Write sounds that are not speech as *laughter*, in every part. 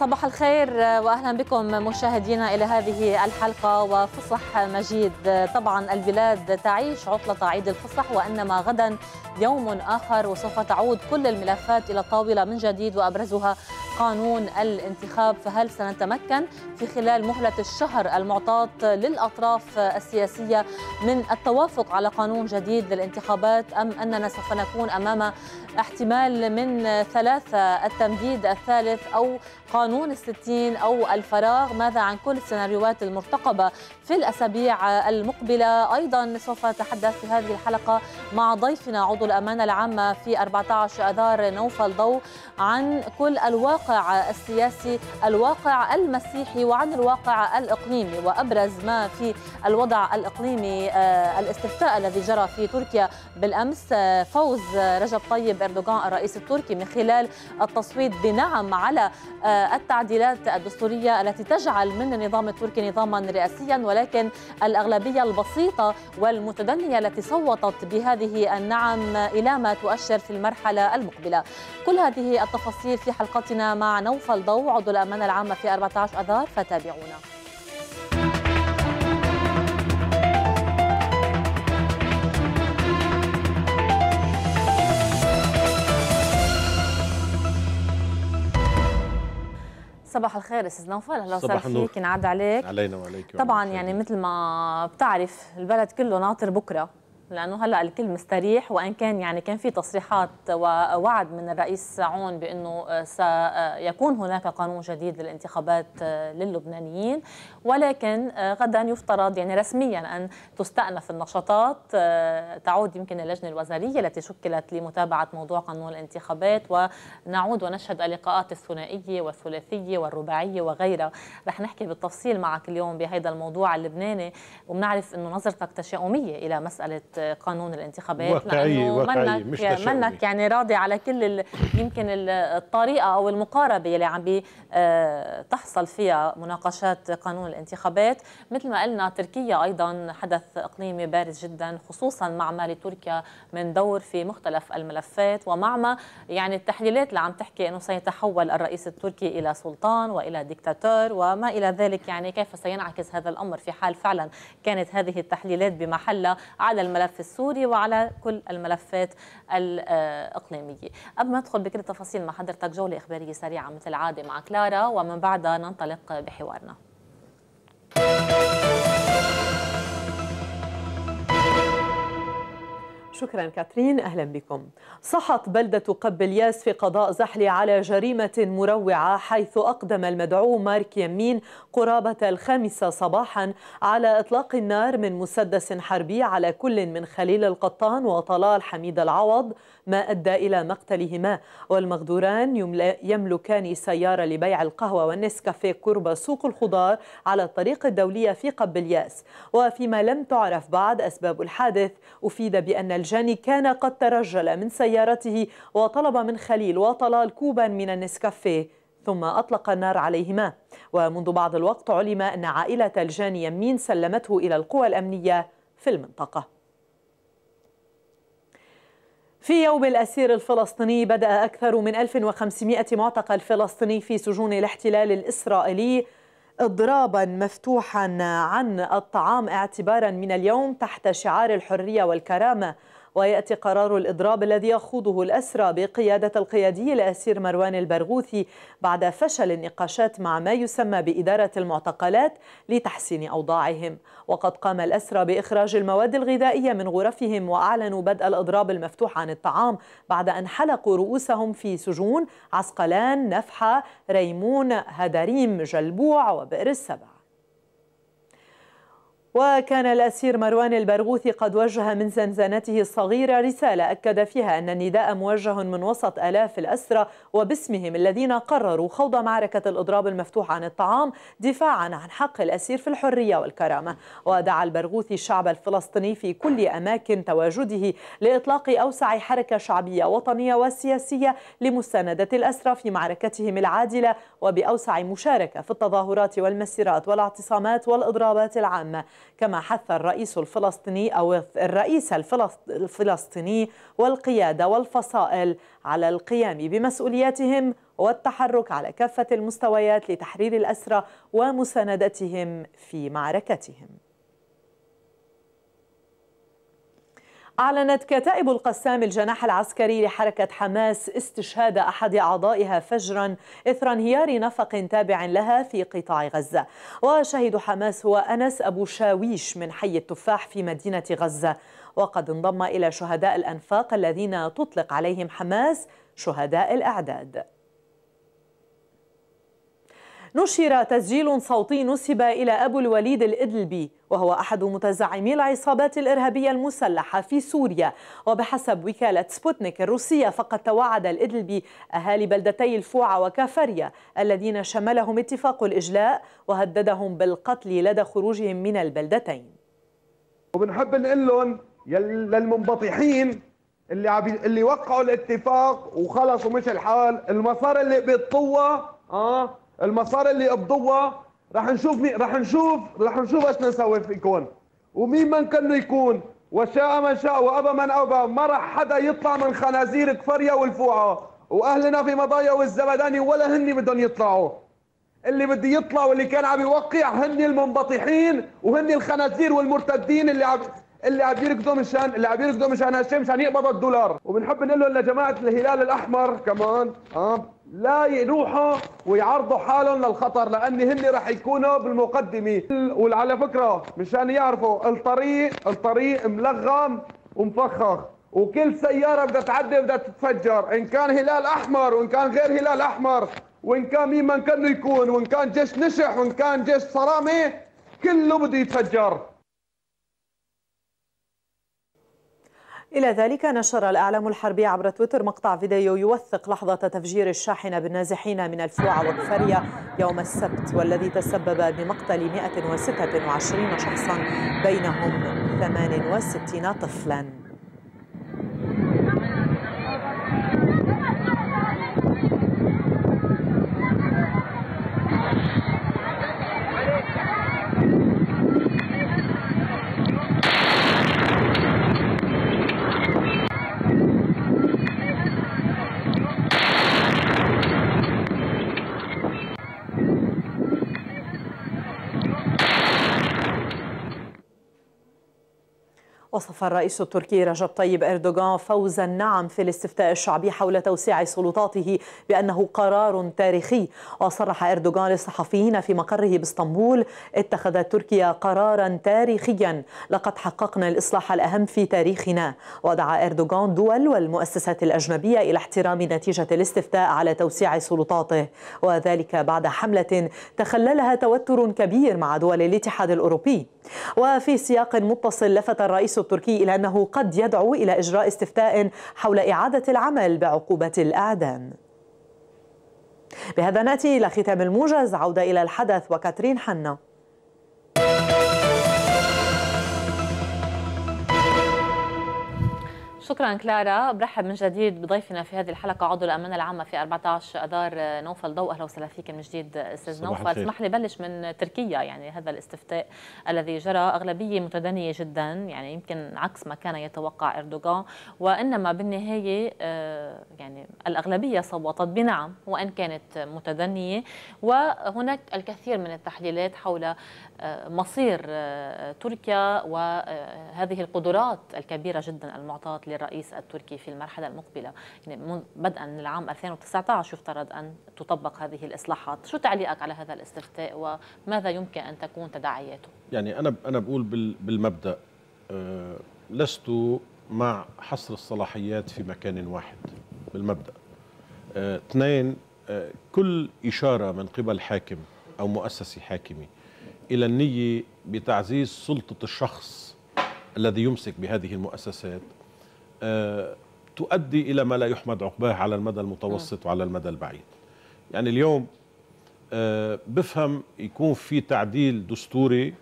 صباح الخير واهلا بكم مشاهدينا الى هذه الحلقه وفصح مجيد طبعا البلاد تعيش عطله عيد الفصح وانما غدا يوم اخر وسوف تعود كل الملفات الى الطاوله من جديد وابرزها قانون الانتخاب فهل سنتمكن في خلال مهله الشهر المعطاه للاطراف السياسيه من التوافق على قانون جديد للانتخابات ام اننا سوف نكون امام احتمال من ثلاثه التمديد الثالث او قانون قانون الستين أو الفراغ ماذا عن كل السيناريوهات المرتقبة في الأسابيع المقبلة أيضا سوف نتحدث في هذه الحلقة مع ضيفنا عضو الأمانة العامة في 14 أذار نوفل ضوء عن كل الواقع السياسي الواقع المسيحي وعن الواقع الإقليمي وأبرز ما في الوضع الإقليمي آه، الاستفتاء الذي جرى في تركيا بالأمس آه، فوز رجب طيب أردوغان الرئيس التركي من خلال التصويت بنعم على آه، التعديلات الدستورية التي تجعل من النظام التركي نظاما رئاسيا ولكن الأغلبية البسيطة والمتدنية التي صوتت بهذه النعم إلى ما تؤشر في المرحلة المقبلة كل هذه التفاصيل في حلقتنا مع نوفل ضوء عضو الأمانة العامة في 14 أذار فتابعونا صباح الخير استاذ نوفل اهلا وسهلا فيك نعد عليك علينا وعليك طبعا يعني مثل ما بتعرف البلد كله ناطر بكره لانه هلا الكل مستريح وان كان يعني كان في تصريحات ووعد من الرئيس عون بانه آه، سيكون آه، هناك قانون جديد للانتخابات آه، للبنانيين ولكن غدا يفترض يعني رسميا ان تستأنف النشاطات تعود يمكن اللجنه الوزاريه التي شكلت لمتابعه موضوع قانون الانتخابات ونعود ونشهد اللقاءات الثنائيه والثلاثيه والرباعيه وغيرها رح نحكي بالتفصيل معك اليوم بهذا الموضوع اللبناني وبنعرف انه نظرتك تشاؤميه الى مساله قانون الانتخابات واقعية واقعية مش منك تشعري. يعني راضي على كل ال... يمكن الطريقة أو المقاربة اللي عم آه، تحصل فيها مناقشات قانون الانتخابات مثل ما قلنا تركيا أيضا حدث إقليمي بارز جدا خصوصا مع ما لتركيا من دور في مختلف الملفات ومع ما يعني التحليلات اللي عم تحكي أنه سيتحول الرئيس التركي إلى سلطان وإلى دكتاتور وما إلى ذلك يعني كيف سينعكس هذا الأمر في حال فعلا كانت هذه التحليلات بمحلها على الملف الملف السوري وعلى كل الملفات الإقليمية قبل ما ندخل بكل التفاصيل مع حضرتك جولة إخبارية سريعة مثل العادة مع كلارا ومن بعدها ننطلق بحوارنا شكرا كاترين أهلا بكم صحت بلدة قب الياس في قضاء زحل على جريمة مروعة حيث أقدم المدعو مارك يمين قرابة الخامسة صباحا على إطلاق النار من مسدس حربي على كل من خليل القطان وطلال حميد العوض ما أدى إلى مقتلهما والمغدوران يملكان سيارة لبيع القهوة والنسكافيه قرب سوق الخضار على الطريق الدولية في قب الياس وفيما لم تعرف بعد أسباب الحادث أفيد بأن الجاني كان قد ترجل من سيارته وطلب من خليل وطلال كوبا من النسكافيه ثم أطلق النار عليهما ومنذ بعض الوقت علم أن عائلة الجاني يمين سلمته إلى القوى الأمنية في المنطقة في يوم الأسير الفلسطيني بدأ أكثر من 1500 معتقل فلسطيني في سجون الاحتلال الإسرائيلي اضرابا مفتوحا عن الطعام اعتبارا من اليوم تحت شعار الحرية والكرامة ويأتي قرار الإضراب الذي يخوضه الأسرى بقيادة القيادي الأسير مروان البرغوثي بعد فشل النقاشات مع ما يسمى بإدارة المعتقلات لتحسين أوضاعهم وقد قام الأسرى بإخراج المواد الغذائية من غرفهم وأعلنوا بدء الإضراب المفتوح عن الطعام بعد أن حلقوا رؤوسهم في سجون عسقلان نفحة ريمون هدريم جلبوع وبئر السبع وكان الأسير مروان البرغوثي قد وجه من زنزانته الصغيرة رسالة أكد فيها أن النداء موجه من وسط ألاف الأسرى وباسمهم الذين قرروا خوض معركة الإضراب المفتوح عن الطعام دفاعا عن حق الأسير في الحرية والكرامة ودعا البرغوثي الشعب الفلسطيني في كل أماكن تواجده لإطلاق أوسع حركة شعبية وطنية وسياسية لمساندة الأسرى في معركتهم العادلة وبأوسع مشاركة في التظاهرات والمسيرات والاعتصامات والإضرابات العامة كما حث الرئيس الفلسطيني أو الرئيس الفلسطيني والقيادة والفصائل على القيام بمسؤولياتهم والتحرك على كافة المستويات لتحرير الأسرى ومساندتهم في معركتهم أعلنت كتائب القسام الجناح العسكري لحركة حماس استشهاد أحد أعضائها فجرا إثر انهيار نفق تابع لها في قطاع غزة وشهد حماس هو أنس أبو شاويش من حي التفاح في مدينة غزة وقد انضم إلى شهداء الأنفاق الذين تطلق عليهم حماس شهداء الأعداد نشر تسجيل صوتي نسب إلى أبو الوليد الإدلبي وهو أحد متزعمي العصابات الإرهابية المسلحة في سوريا وبحسب وكالة سبوتنيك الروسية فقد توعد الإدلبي أهالي بلدتي الفوعة وكافريا الذين شملهم اتفاق الإجلاء وهددهم بالقتل لدى خروجهم من البلدتين وبنحب نقول لهم للمنبطحين اللي عبي اللي وقعوا الاتفاق وخلص ومشي الحال المسار اللي بالقوه اه المصاري اللي قبضوها راح نشوف مي... راح نشوف راح نشوف ايش نسوي فيكم ومين من كانوا يكون وشاء من شاء وابى من ابى ما راح حدا يطلع من خنازير كفريا والفوعه واهلنا في مضايا والزبداني ولا هن بدهم يطلعوا اللي بده يطلع واللي كان عم يوقع هن المنبطحين وهن الخنازير والمرتدين اللي عم اللي عم يركضوا مشان اللي عم يركضوا مشان هالشيء مشان يقبضوا الدولار وبنحب نقول لهم لجماعه الهلال الاحمر كمان اه لا يروحوا ويعرضوا حالهم للخطر لان هن رح يكونوا بالمقدمه وعلى فكره مشان يعرفوا الطريق الطريق ملغم ومفخخ وكل سياره بدها تعدي بدها تتفجر ان كان هلال احمر وان كان غير هلال احمر وان كان مين ما كان يكون وان كان جيش نشح وان كان جيش صرامه كله بده يتفجر إلى ذلك نشر الأعلام الحربي عبر تويتر مقطع فيديو يوثق لحظة تفجير الشاحنة بالنازحين من الفوعة والفرية يوم السبت والذي تسبب بمقتل 126 شخصا بينهم 68 طفلاً وصف الرئيس التركي رجب طيب أردوغان فوز النعم في الاستفتاء الشعبي حول توسيع سلطاته بأنه قرار تاريخي وصرح أردوغان للصحفيين في مقره باسطنبول اتخذت تركيا قرارا تاريخيا لقد حققنا الإصلاح الأهم في تاريخنا ودعا أردوغان دول والمؤسسات الأجنبية إلى احترام نتيجة الاستفتاء على توسيع سلطاته وذلك بعد حملة تخللها توتر كبير مع دول الاتحاد الأوروبي وفي سياق متصل لفت الرئيس التركي إلى أنه قد يدعو إلى إجراء استفتاء حول إعادة العمل بعقوبة الإعدام بهذا نأتي إلى ختام الموجز عودة إلى الحدث وكاترين حنا شكرا كلارا برحب من جديد بضيفنا في هذه الحلقه عضو الامانه العامه في 14 اذار نوفل ضوء اهلا وسهلا فيك من جديد استاذ نوفل اسمح لي بلش من تركيا يعني هذا الاستفتاء الذي جرى اغلبيه متدنيه جدا يعني يمكن عكس ما كان يتوقع اردوغان وانما بالنهايه آه، يعني الاغلبيه صوتت بنعم وان كانت متدنيه وهناك الكثير من التحليلات حول مصير آه، تركيا وهذه القدرات الكبيرة جدا المعطاة للرئيس التركي في المرحلة المقبلة يعني بدءا من العام 2019 يفترض أن تطبق هذه الإصلاحات شو تعليقك على هذا الاستفتاء وماذا يمكن أن تكون تداعياته؟ يعني أنا أنا بقول بالمبدأ آه، لست مع حصر الصلاحيات في مكان واحد بالمبدأ آه، اثنين كل إشارة من قبل حاكم أو مؤسسة حاكمي إلى النية بتعزيز سلطة الشخص الذي يمسك بهذه المؤسسات آه، تؤدي إلى ما لا يحمد عقباه على المدى المتوسط وعلى المدى البعيد يعني اليوم آه، بفهم يكون في تعديل دستوري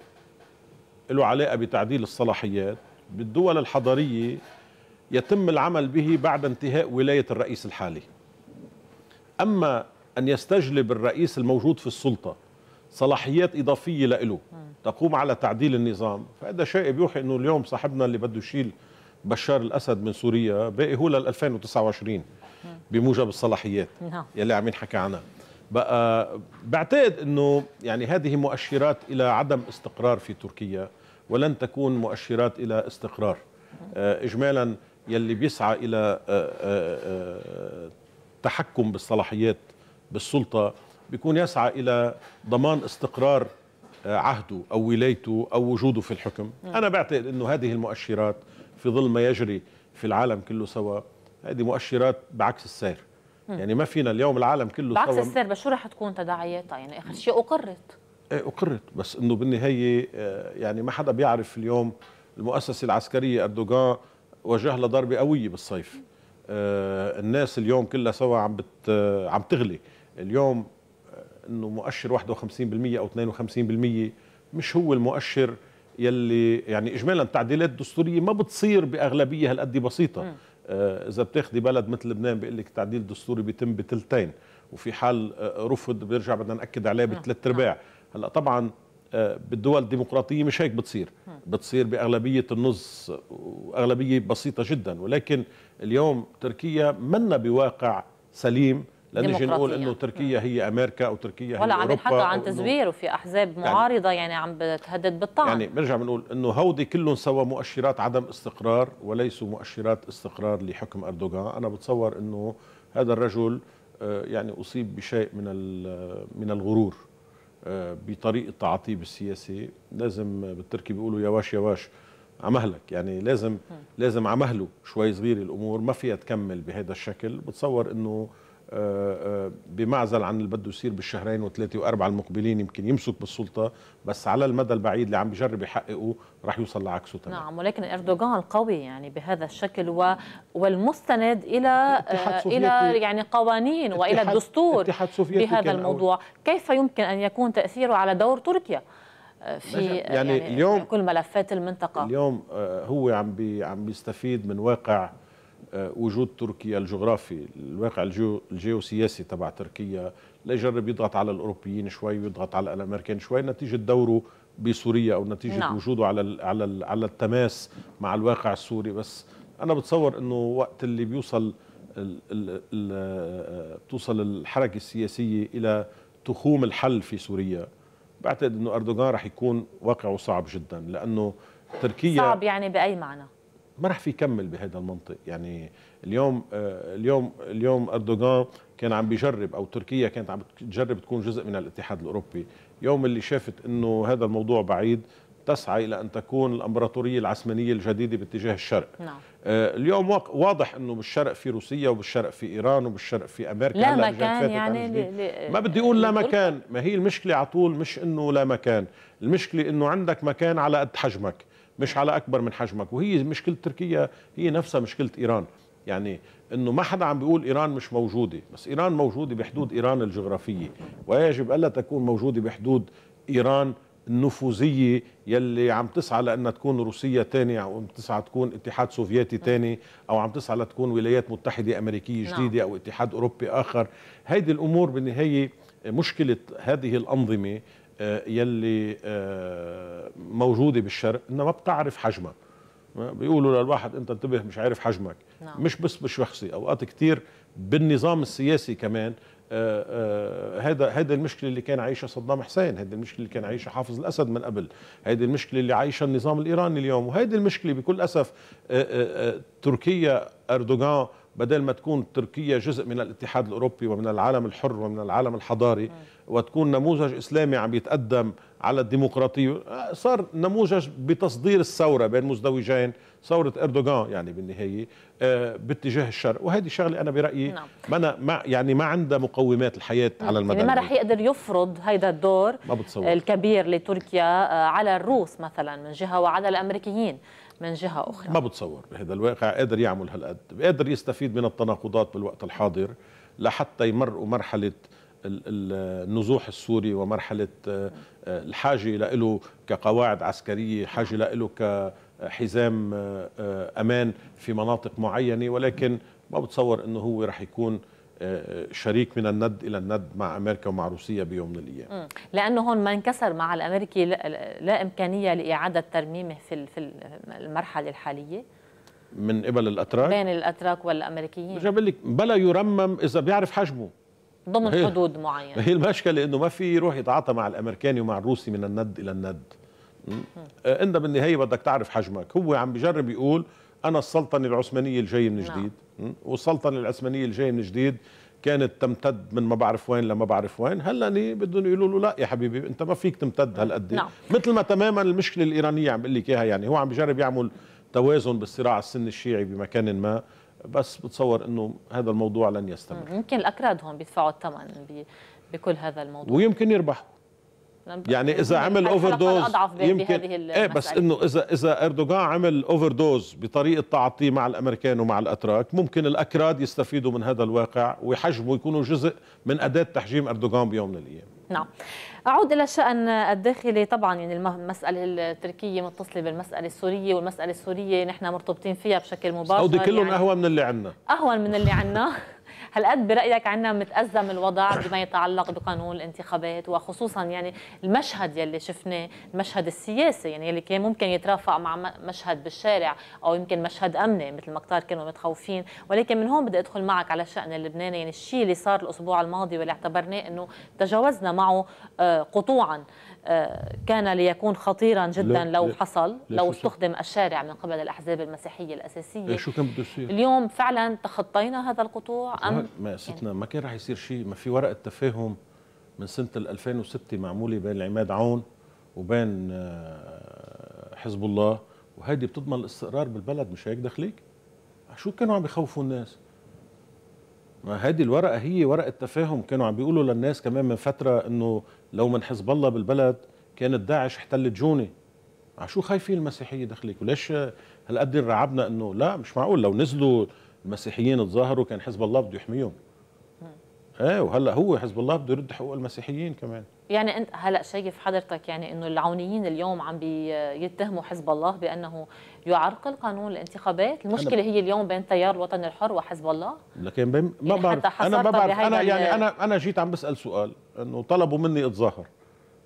له علاقة بتعديل الصلاحيات بالدول الحضرية يتم العمل به بعد انتهاء ولاية الرئيس الحالي أما أن يستجلب الرئيس الموجود في السلطة صلاحيات إضافية لإله تقوم على تعديل النظام فهذا شيء بيوحي أنه اليوم صاحبنا اللي بده يشيل بشار الأسد من سوريا باقي هو لل 2029 بموجب الصلاحيات نعم. يلي عم ينحكى عنها بقى بعتقد أنه يعني هذه مؤشرات إلى عدم استقرار في تركيا ولن تكون مؤشرات إلى استقرار آه، إجمالا يلي بيسعى إلى آه، آه، تحكم بالصلاحيات بالسلطة بيكون يسعى إلى ضمان استقرار آه، عهده أو ولايته أو وجوده في الحكم أنا بعتقد أنه هذه المؤشرات في ظل ما يجري في العالم كله سوا هذه مؤشرات بعكس السير يعني ما فينا اليوم العالم كله بعكس سوا السير بس شو رح تكون تداعياتها يعني اخر شيء اقرت ايه اقرت بس انه بالنهايه آه، يعني ما حدا بيعرف اليوم المؤسسه العسكريه اردوغان وجه لها ضربه قويه بالصيف آه، الناس اليوم كلها سوا عم بت عم تغلي اليوم انه مؤشر 51% او 52% مش هو المؤشر يلي يعني اجمالا التعديلات الدستوريه ما بتصير باغلبيه هالقد بسيطه آه، اذا بتاخذي بلد مثل لبنان بيقول لك التعديل الدستوري بيتم بثلثين وفي حال آه، رفض بيرجع بدنا ناكد عليه بثلاث ارباع نعم. هلا طبعا آه، بالدول الديمقراطيه مش هيك بتصير بتصير باغلبيه النص واغلبيه بسيطه جدا ولكن اليوم تركيا منا بواقع سليم لا نجي نقول انه تركيا هي امريكا او تركيا ولا هي عم ينحكى عن تزوير وفي احزاب يعني معارضه يعني, يعني عم بتهدد بالطعن يعني بنرجع بنقول انه هودي كلهم سوا مؤشرات عدم استقرار وليسوا مؤشرات استقرار لحكم اردوغان انا بتصور انه هذا الرجل آه، يعني اصيب بشيء من من الغرور آه، بطريقه تعاطيه السياسي لازم بالتركي بيقولوا يواش يواش عمهلك يعني لازم لازم عمهله شوي صغير الامور ما فيها تكمل بهذا الشكل بتصور انه بمعزل عن اللي بده يصير بالشهرين وثلاثه واربعه المقبلين يمكن يمسك بالسلطه بس على المدى البعيد اللي عم بجرب يحققه رح يوصل لعكسه تماما نعم ولكن اردوغان قوي يعني بهذا الشكل و... والمستند الى آه، الى يعني قوانين والى الدستور بهذا الموضوع أول. كيف يمكن ان يكون تاثيره على دور تركيا آه، في يعني, يعني اليوم كل ملفات المنطقه اليوم آه، هو عم بي عم بيستفيد من واقع آه، وجود تركيا الجغرافي الواقع الجيو الجيوسياسي تبع تركيا لا يجرب يضغط على الاوروبيين شوي ويضغط على الامريكان شوي نتيجه دوره بسوريا او نتيجه نعم. وجوده على على على التماس مع الواقع السوري بس انا بتصور انه وقت اللي بيوصل الـ الـ الـ بتوصل آه، الحركه السياسيه الى تخوم الحل في سوريا بعتقد انه اردوغان رح يكون واقعه صعب جدا لانه تركيا صعب يعني باي معنى ما راح في يكمل بهذا المنطق يعني اليوم آه، اليوم اليوم اردوغان كان عم بيجرب او تركيا كانت عم تجرب تكون جزء من الاتحاد الاوروبي يوم اللي شافت انه هذا الموضوع بعيد تسعى الى ان تكون الامبراطوريه العثمانيه الجديده باتجاه الشرق نعم. آه، اليوم واضح انه بالشرق في روسيا وبالشرق في ايران وبالشرق في امريكا لا مكان يعني ل... ما بدي اقول لا مكان ما هي المشكله على طول مش انه لا مكان المشكله انه عندك مكان على قد حجمك مش على اكبر من حجمك وهي مشكله تركيا هي نفسها مشكله ايران يعني انه ما حدا عم بيقول ايران مش موجوده بس ايران موجوده بحدود ايران الجغرافيه ويجب الا تكون موجوده بحدود ايران النفوذيه يلي عم تسعى لانها تكون روسيا تانية او عم تسعى تكون اتحاد سوفيتي تاني او عم تسعى لتكون ولايات متحده امريكيه نعم. جديده او اتحاد اوروبي اخر هيدي الامور بالنهايه مشكله هذه الانظمه آه، يلي آه، موجوده بالشرق انها ما بتعرف حجمها بيقولوا للواحد انت انتبه مش عارف حجمك نعم. مش بس بشخصي اوقات كثير بالنظام السياسي كمان هذا آه، هذا المشكله اللي كان عايشها صدام حسين هذه المشكله اللي كان عايشها حافظ الاسد من قبل هذه المشكله اللي عايشها النظام الايراني اليوم وهذه المشكله بكل اسف تركيا اردوغان بدل ما تكون تركيا جزء من الاتحاد الاوروبي ومن العالم الحر ومن العالم الحضاري م. نعم. وتكون نموذج إسلامي عم يتقدم على الديمقراطية صار نموذج بتصدير الثورة بين مزدوجين ثورة أردوغان يعني بالنهاية آه، باتجاه الشرق وهذه شغلة أنا برأيي نعم. ما أنا ما يعني ما عندها مقومات الحياة نعم. على المدى يعني ما رح يقدر يفرض هيدا الدور ما بتصور. الكبير لتركيا آه، على الروس مثلا من جهة وعلى الأمريكيين من جهة أخرى ما بتصور بهذا الواقع قادر يعمل هالقد قادر يستفيد من التناقضات بالوقت الحاضر لحتى يمرقوا مرحلة النزوح السوري ومرحلة آه، الحاجة له كقواعد عسكرية حاجة له كحزام آه، آه، أمان في مناطق معينة ولكن ما بتصور أنه هو رح يكون شريك من الند الى الند مع امريكا ومع روسيا بيوم من الايام لانه هون ما انكسر مع الامريكي لا, امكانيه لاعاده ترميمه في في المرحله الحاليه من قبل الاتراك بين الاتراك والامريكيين بقول لك بلا يرمم اذا بيعرف حجمه ضمن هي حدود معينه هي المشكله انه ما في يروح يتعاطى مع الامريكاني ومع الروسي من الند الى الند آه، انت بالنهايه بدك تعرف حجمك هو عم بجرب يقول انا السلطنه العثمانيه الجايه من نعم. جديد نعم. والسلطنه العثمانيه الجايه من جديد كانت تمتد من ما بعرف وين لما بعرف وين هلا بدهم يقولوا له لا يا حبيبي انت ما فيك تمتد نعم. هالقد نعم. مثل ما تماما المشكله الايرانيه عم بقول لك اياها يعني هو عم بجرب يعمل توازن بالصراع السني الشيعي بمكان ما بس بتصور انه هذا الموضوع لن يستمر يمكن الاكراد هون بيدفعوا الثمن بي بكل هذا الموضوع ويمكن يربحوا يعني اذا عمل اوفر دوز يمكن ايه بس انه اذا اذا اردوغان عمل اوفر دوز بطريقه تعاطيه مع الامريكان ومع الاتراك ممكن الاكراد يستفيدوا من هذا الواقع ويحجموا يكونوا جزء من اداه تحجيم اردوغان بيوم من الايام نعم أعود إلى الشأن الداخلي طبعا يعني المسألة التركية متصلة بالمسألة السورية والمسألة السورية نحن مرتبطين فيها بشكل مباشر سعودي كلهم يعني أهون من اللي عندنا أهون من اللي عندنا *laughs* هل قد برايك عنا متازم الوضع بما يتعلق بقانون الانتخابات وخصوصا يعني المشهد يلي شفناه المشهد السياسي يعني يلي كان ممكن يترافق مع مشهد بالشارع او يمكن مشهد امني مثل ما كتار كانوا متخوفين ولكن من هون بدي ادخل معك على الشان اللبناني يعني الشيء اللي صار الاسبوع الماضي واللي اعتبرناه انه تجاوزنا معه آه، قطوعا كان ليكون خطيرا جدا لو حصل لو استخدم الشارع من قبل الاحزاب المسيحيه الاساسيه إيه، شو كان بده يصير؟ اليوم فعلا تخطينا هذا القطوع ام ما ستنا ما كان رح يصير شيء ما في ورقه تفاهم من سنه 2006 معموله بين عماد عون وبين آه، حزب الله وهيدي بتضمن الاستقرار بالبلد مش هيك دخليك؟ شو كانوا عم بخوفوا الناس؟ ما هذه الورقة هي ورقة تفاهم كانوا عم بيقولوا للناس كمان من فترة انه لو من حزب الله بالبلد كانت داعش احتلت جوني آه، شو خايفين المسيحيه دخلك وليش هالقد رعبنا انه لا مش معقول لو نزلوا المسيحيين تظاهروا كان حزب الله بده يحميهم ايه وهلا هو حزب الله بده يرد حقوق المسيحيين كمان يعني انت هلا شايف حضرتك يعني انه العونيين اليوم عم بيتهموا حزب الله بانه يعرقل قانون الانتخابات، المشكله هي اليوم بين تيار الوطن الحر وحزب الله لكن بين ما يعني بعرف حتى انا ما بعرف انا يعني انا انا جيت عم بسال سؤال انه طلبوا مني اتظاهر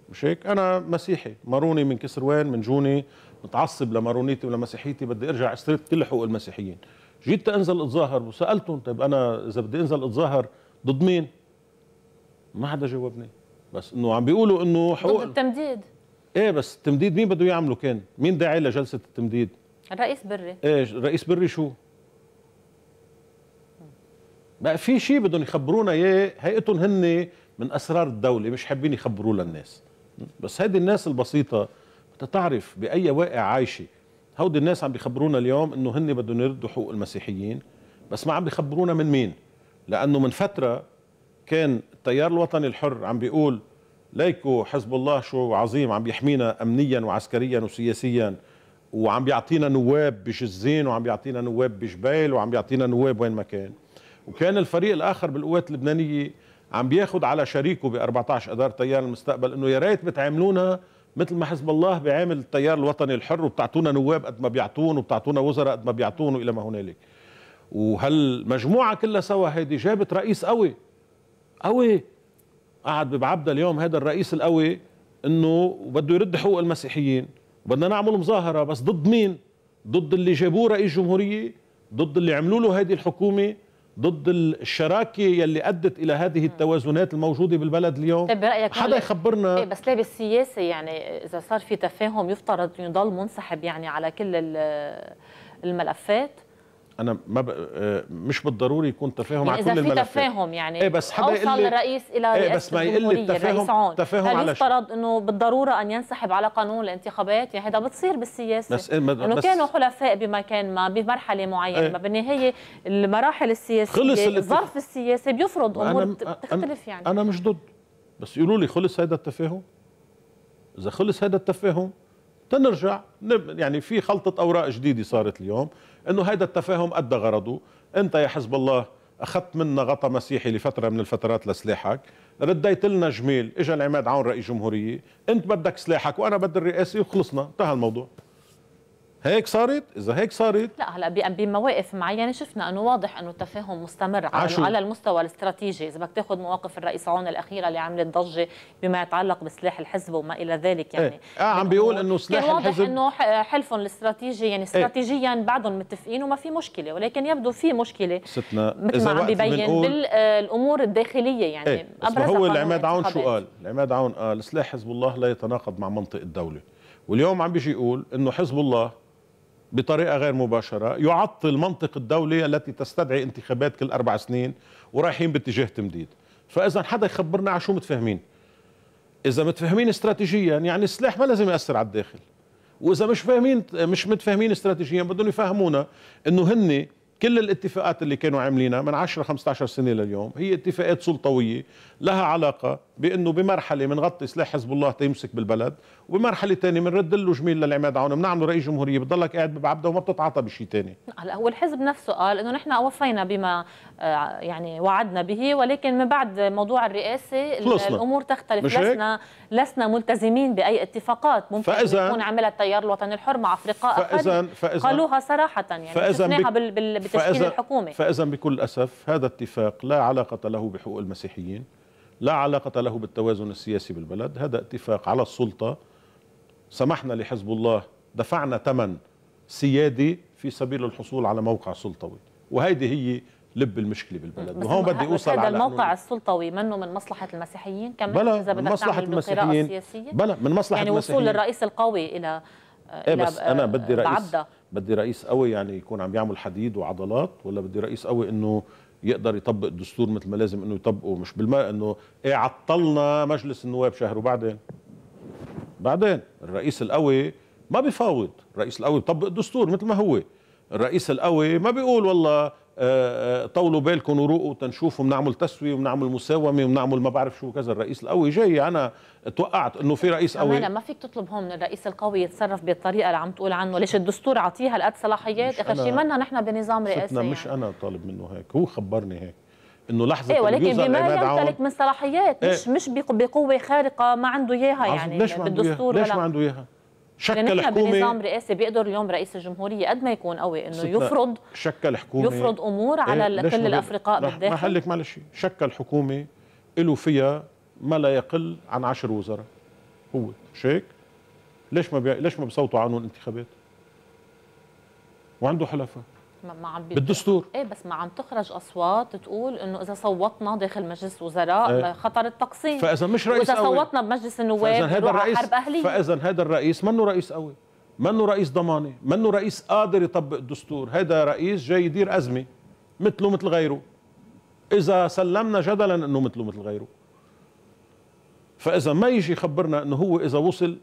مش هيك؟ انا مسيحي، ماروني من كسروان، من جوني، متعصب لمارونيتي ولمسيحيتي بدي ارجع اشتريت كل حقوق المسيحيين. جيت انزل اتظاهر وسالتهم طيب انا اذا بدي انزل اتظاهر ضد مين؟ ما حدا جاوبني. بس انه عم بيقولوا انه حقوق ضد التمديد ايه بس التمديد مين بده يعمله كان؟ مين داعي لجلسه التمديد؟ الرئيس بري ايه رئيس بري شو؟ بقى في شيء بدهم يخبرونا اياه هيئتهم هن من اسرار الدوله مش حابين يخبروه للناس بس هذه الناس البسيطه تعرف باي واقع عايشه هودي الناس عم بيخبرونا اليوم انه هن بدهم يردوا حقوق المسيحيين بس ما عم بيخبرونا من مين لانه من فتره كان التيار الوطني الحر عم بيقول ليكو حزب الله شو عظيم عم بيحمينا امنيا وعسكريا وسياسيا وعم بيعطينا نواب بشزين وعم بيعطينا نواب بجبيل وعم بيعطينا نواب وين ما كان وكان الفريق الاخر بالقوات اللبنانيه عم بياخذ على شريكه ب 14 اذار تيار المستقبل انه يا ريت بتعاملونا مثل ما حزب الله بيعامل التيار الوطني الحر وبتعطونا نواب قد ما بيعطون وبتعطونا وزراء قد ما بيعطون والى ما هنالك وهالمجموعه كلها سوا هيدي جابت رئيس قوي قوي قعد ببعبدا اليوم هذا الرئيس القوي انه بده يرد حقوق المسيحيين وبدنا نعمل مظاهره بس ضد مين ضد اللي جابوه رئيس جمهوريه ضد اللي عملوا له هذه الحكومه ضد الشراكه يلي ادت الى هذه التوازنات الموجوده بالبلد اليوم طيب برايك حدا يخبرنا إيه بس ليه بالسياسه يعني اذا صار في تفاهم يفترض يضل منسحب يعني على كل الملفات انا ما ب... آه، مش بالضروري يكون تفاهم يعني على كل الملفات اذا في تفاهم يعني إيه بس حدا اوصل يقل... الرئيس الى إيه بس ما يقل التفاهم عون. تفاهم هل يفترض انه بالضروره ان ينسحب على قانون الانتخابات يعني هذا بتصير بالسياسه بس إيه ما... انه بس... كانوا حلفاء بمكان ما بمرحله معينه إيه؟ ما بالنهايه المراحل السياسيه خلص الظرف السياسي بيفرض امور أنا... بتختلف يعني انا مش ضد بس يقولوا لي خلص هذا التفاهم اذا خلص هذا التفاهم تنرجع يعني في خلطه اوراق جديده صارت اليوم انه هذا التفاهم ادى غرضه انت يا حزب الله اخذت منا غطا مسيحي لفتره من الفترات لسلاحك رديت لنا جميل اجى العماد عون رئيس جمهوريه انت بدك سلاحك وانا بدي الرئاسي وخلصنا انتهى الموضوع هيك صارت اذا هيك صارت لا هلا بمواقف معينه شفنا انه واضح انه التفاهم مستمر على, على المستوى الاستراتيجي اذا بدك تاخذ مواقف الرئيس عون الاخيره اللي عملت ضجه بما يتعلق بسلاح الحزب وما الى ذلك إيه. يعني اه عم بيقول انه سلاح كان الحزب واضح انه حلفهم الاستراتيجي يعني إيه. استراتيجيا ايه؟ بعدهم متفقين وما في مشكله ولكن يبدو في مشكله ستنا مثل ما عم ببين بالامور آه، الداخليه يعني ايه؟ ابرز هو العماد عون شو قال؟ العماد عون قال سلاح حزب الله لا يتناقض مع منطق الدوله واليوم عم بيجي يقول انه حزب الله بطريقه غير مباشره يعطل منطق الدوله التي تستدعي انتخابات كل اربع سنين ورايحين باتجاه تمديد فاذا حدا يخبرنا على شو متفاهمين اذا متفاهمين استراتيجيا يعني السلاح ما لازم ياثر على الداخل واذا مش فاهمين مش متفاهمين استراتيجيا بدهم يفهمونا انه هن كل الاتفاقات اللي كانوا عاملينها من 10 15 سنه لليوم هي اتفاقات سلطويه لها علاقه بانه بمرحله بنغطي سلاح حزب الله تيمسك بالبلد وبمرحله ثانيه بنرد له جميل للعماد عون بنعمله رئيس جمهوريه بتضلك قاعد بعبده وما بتتعاطى بشيء ثاني هلا هو الحزب نفسه قال انه نحن وفينا بما آه، يعني وعدنا به ولكن من بعد موضوع الرئاسه خلصنا. الامور تختلف مش لسنا لسنا ملتزمين باي اتفاقات ممكن فإذا يكون عملها التيار الوطني الحر مع افرقاء فإذا فإذا قالوها صراحه يعني فاذا بال لتشكيل الحكومة فإذا بكل أسف هذا اتفاق لا علاقة له بحقوق المسيحيين لا علاقة له بالتوازن السياسي بالبلد هذا اتفاق على السلطة سمحنا لحزب الله دفعنا ثمن سيادي في سبيل الحصول على موقع سلطوي وهيدي هي لب المشكله بالبلد وهون بدي اوصل هذا على الموقع أنه... السلطوي منه من مصلحه المسيحيين كمان بلا اذا بدك من مصلحه المسيحيين بلا من مصلحه يعني المسيحيين يعني وصول الرئيس القوي الى إيه بس انا بدي رئيس بدي رئيس قوي يعني يكون عم يعمل حديد وعضلات ولا بدي رئيس قوي انه يقدر يطبق الدستور مثل ما لازم انه يطبقه مش بالما انه ايه عطلنا مجلس النواب شهر وبعدين بعدين الرئيس القوي ما بيفاوض الرئيس القوي بيطبق الدستور مثل ما هو الرئيس القوي ما بيقول والله آه، آه، طولوا بالكم وروقوا تنشوفوا بنعمل تسويه وبنعمل مساومه وبنعمل ما بعرف شو كذا الرئيس القوي جاي انا توقعت انه في رئيس قوي ما فيك تطلب هون من الرئيس القوي يتصرف بالطريقه اللي عم تقول عنه ليش الدستور عطيها هالقد صلاحيات اخر شيء منا نحن بنظام رئاسي يعني. مش انا طالب منه هيك هو خبرني هيك انه لحظه ايه ولكن بما يمتلك من صلاحيات مش إيه؟ مش بقوه خارقه ما عنده اياها يعني ليش بالدستور ليش ما عنده اياها شكل حكومه بنظام رئاسي بيقدر اليوم رئيس الجمهوريه قد ما يكون قوي انه يفرض شكل حكومه يفرض امور إيه، على إيه؟ كل الافرقاء بالداخل ما حلك معلش شكل حكومه له فيها ما لا يقل عن عشر وزراء هو مش هيك؟ ليش ما بي... ليش ما بصوتوا عنه الانتخابات؟ وعنده حلفاء ما عم بي... بالدستور ايه بس ما عم تخرج اصوات تقول انه اذا صوتنا داخل مجلس وزراء ايه خطر التقسيم فاذا مش رئيس واذا صوتنا بمجلس النواب فاذا هذا الرئيس حرب اهليه فاذا هذا الرئيس منه رئيس قوي منه رئيس ضماني منه رئيس قادر يطبق الدستور هذا رئيس جاي يدير ازمه مثله مثل غيره اذا سلمنا جدلا انه مثله مثل غيره فاذا ما يجي يخبرنا انه هو اذا وصل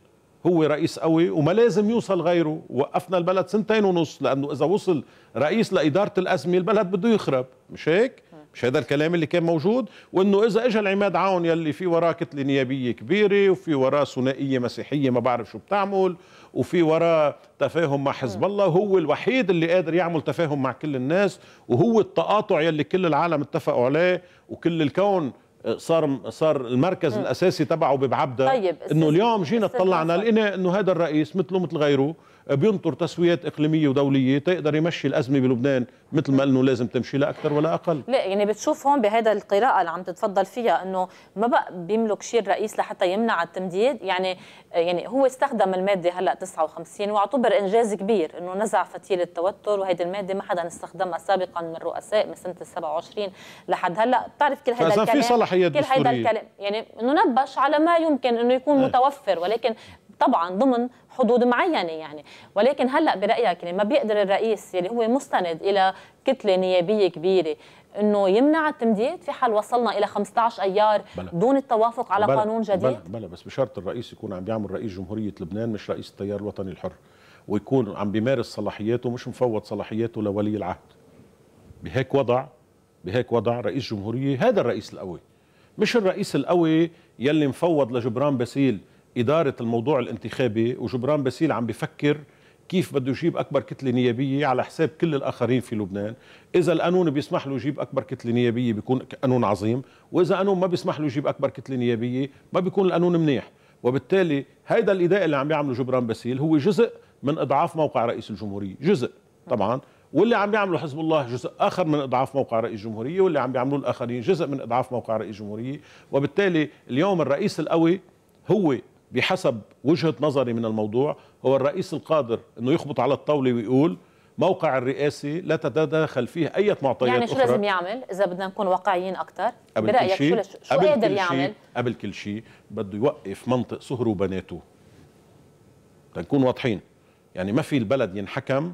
هو رئيس قوي وما لازم يوصل غيره وقفنا البلد سنتين ونص لأنه إذا وصل رئيس لإدارة الأزمة البلد بده يخرب مش هيك؟ مش هذا الكلام اللي كان موجود وانه اذا اجى العماد عون يلي في وراه كتله نيابيه كبيره وفي وراه ثنائيه مسيحيه ما بعرف شو بتعمل وفي وراه تفاهم مع حزب الله هو الوحيد اللي قادر يعمل تفاهم مع كل الناس وهو التقاطع يلي كل العالم اتفقوا عليه وكل الكون صار صار المركز م. الاساسي تبعه ببعبده طيب انه اليوم جينا طلعنا لقينا انه هذا الرئيس مثله مثل غيره بينطر تسويات اقليميه ودوليه تقدر يمشي الازمه بلبنان مثل ما انه لازم تمشي لا اكثر ولا اقل لا يعني بتشوف هون بهذا القراءه اللي عم تتفضل فيها انه ما بقى بيملك شيء الرئيس لحتى يمنع التمديد يعني يعني هو استخدم الماده هلا 59 واعتبر انجاز كبير انه نزع فتيل التوتر وهيدي الماده ما حدا استخدمها سابقا من الرؤساء من سنه 27 لحد هلا بتعرف كل هذا الكلام في صلاحيات كل هذا الكلام يعني انه نبش على ما يمكن انه يكون إيه. متوفر ولكن طبعا ضمن حدود معينه يعني ولكن هلا برايك يعني ما بيقدر الرئيس اللي هو مستند الى كتله نيابيه كبيره انه يمنع التمديد في حال وصلنا الى 15 ايار بلا. دون التوافق على بلا. قانون جديد بلا. بلا بس بشرط الرئيس يكون عم بيعمل رئيس جمهوريه لبنان مش رئيس التيار الوطني الحر ويكون عم بيمارس صلاحياته مش مفوض صلاحياته لولي العهد بهيك وضع بهيك وضع رئيس جمهوريه هذا الرئيس القوي مش الرئيس القوي يلي مفوض لجبران باسيل إدارة الموضوع الانتخابي وجبران باسيل عم بفكر كيف بده يجيب اكبر كتله نيابيه على حساب كل الاخرين في لبنان اذا القانون بيسمح له يجيب اكبر كتله نيابيه بيكون قانون عظيم واذا قانون ما بيسمح له يجيب اكبر كتله نيابيه ما بيكون القانون منيح وبالتالي هيدا الاداء اللي عم بيعمله جبران باسيل هو جزء من اضعاف موقع رئيس الجمهوريه جزء طبعا واللي عم بيعمله حزب الله جزء اخر من اضعاف موقع رئيس الجمهوريه واللي عم بيعملوه الاخرين جزء من اضعاف موقع رئيس الجمهوريه وبالتالي اليوم الرئيس القوي هو بحسب وجهة نظري من الموضوع هو الرئيس القادر أنه يخبط على الطاولة ويقول موقع الرئاسي لا تتداخل فيه أي معطيات يعني شو أخرى. لازم يعمل إذا بدنا نكون واقعيين أكثر قبل برأيك شو, شيء. شو قبل قادر يعمل قبل كل شيء بده يوقف منطق صهر وبناته تنكون واضحين يعني ما في البلد ينحكم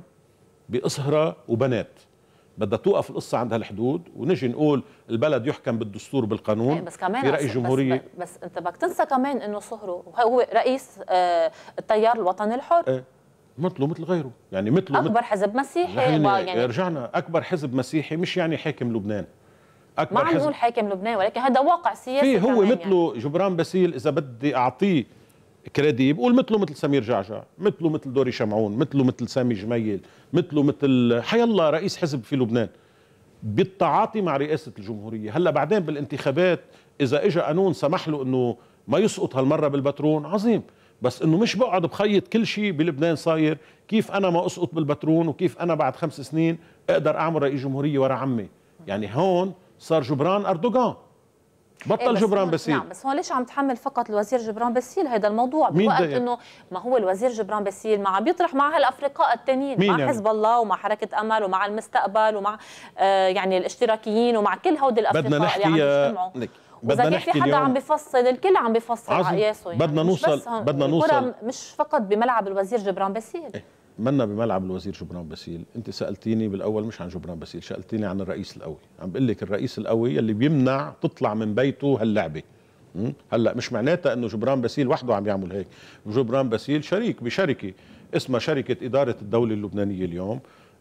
بأصهرة وبنات بدها توقف القصه عند هالحدود ونجي نقول البلد يحكم بالدستور بالقانون إيه، بس كمان في راي جمهوريه بس, بس انت بدك تنسى كمان انه صهره هو رئيس آه التيار الوطني الحر ايه مثله مثل غيره يعني مثله اكبر مثل حزب مسيحي يعني رجعنا اكبر حزب مسيحي مش يعني حاكم لبنان اكبر ما عم نقول حاكم لبنان ولكن هذا واقع سياسي في هو مثله يعني. جبران باسيل اذا بدي اعطيه كريدي بقول مثله مثل سمير جعجع مثله مثل دوري شمعون مثله مثل سامي جميل مثله مثل حيالله رئيس حزب في لبنان بالتعاطي مع رئاسه الجمهوريه هلا بعدين بالانتخابات اذا اجى قانون سمح له انه ما يسقط هالمره بالبترون عظيم بس انه مش بقعد بخيط كل شيء بلبنان صاير كيف انا ما اسقط بالبترون وكيف انا بعد خمس سنين اقدر اعمل رئيس جمهوريه ورا عمي يعني هون صار جبران اردوغان بطل إيه، بس جبران باسيل نعم بس هون ليش عم تحمل فقط الوزير جبران باسيل هذا الموضوع بوقت انه ما هو الوزير جبران باسيل ما عم يطرح مع هالافرقاء الثانيين مع يعني؟ حزب الله ومع حركه امل ومع المستقبل ومع آه يعني الاشتراكيين ومع كل هودي الافرقاء بدنا نحكي اللي عم آه، يجتمعوا بدنا نحكي في حدا عم بفصل الكل عم بفصل على قياسه يعني بدنا نوصل بدنا نوصل مش فقط بملعب الوزير جبران باسيل إيه؟ منا بملعب الوزير جبران باسيل انت سالتيني بالاول مش عن جبران باسيل سالتيني عن الرئيس القوي عم بقول لك الرئيس القوي اللي بيمنع تطلع من بيته هاللعبه هلا مش معناتها انه جبران باسيل وحده عم يعمل هيك جبران باسيل شريك بشركه اسمها شركه اداره الدوله اللبنانيه اليوم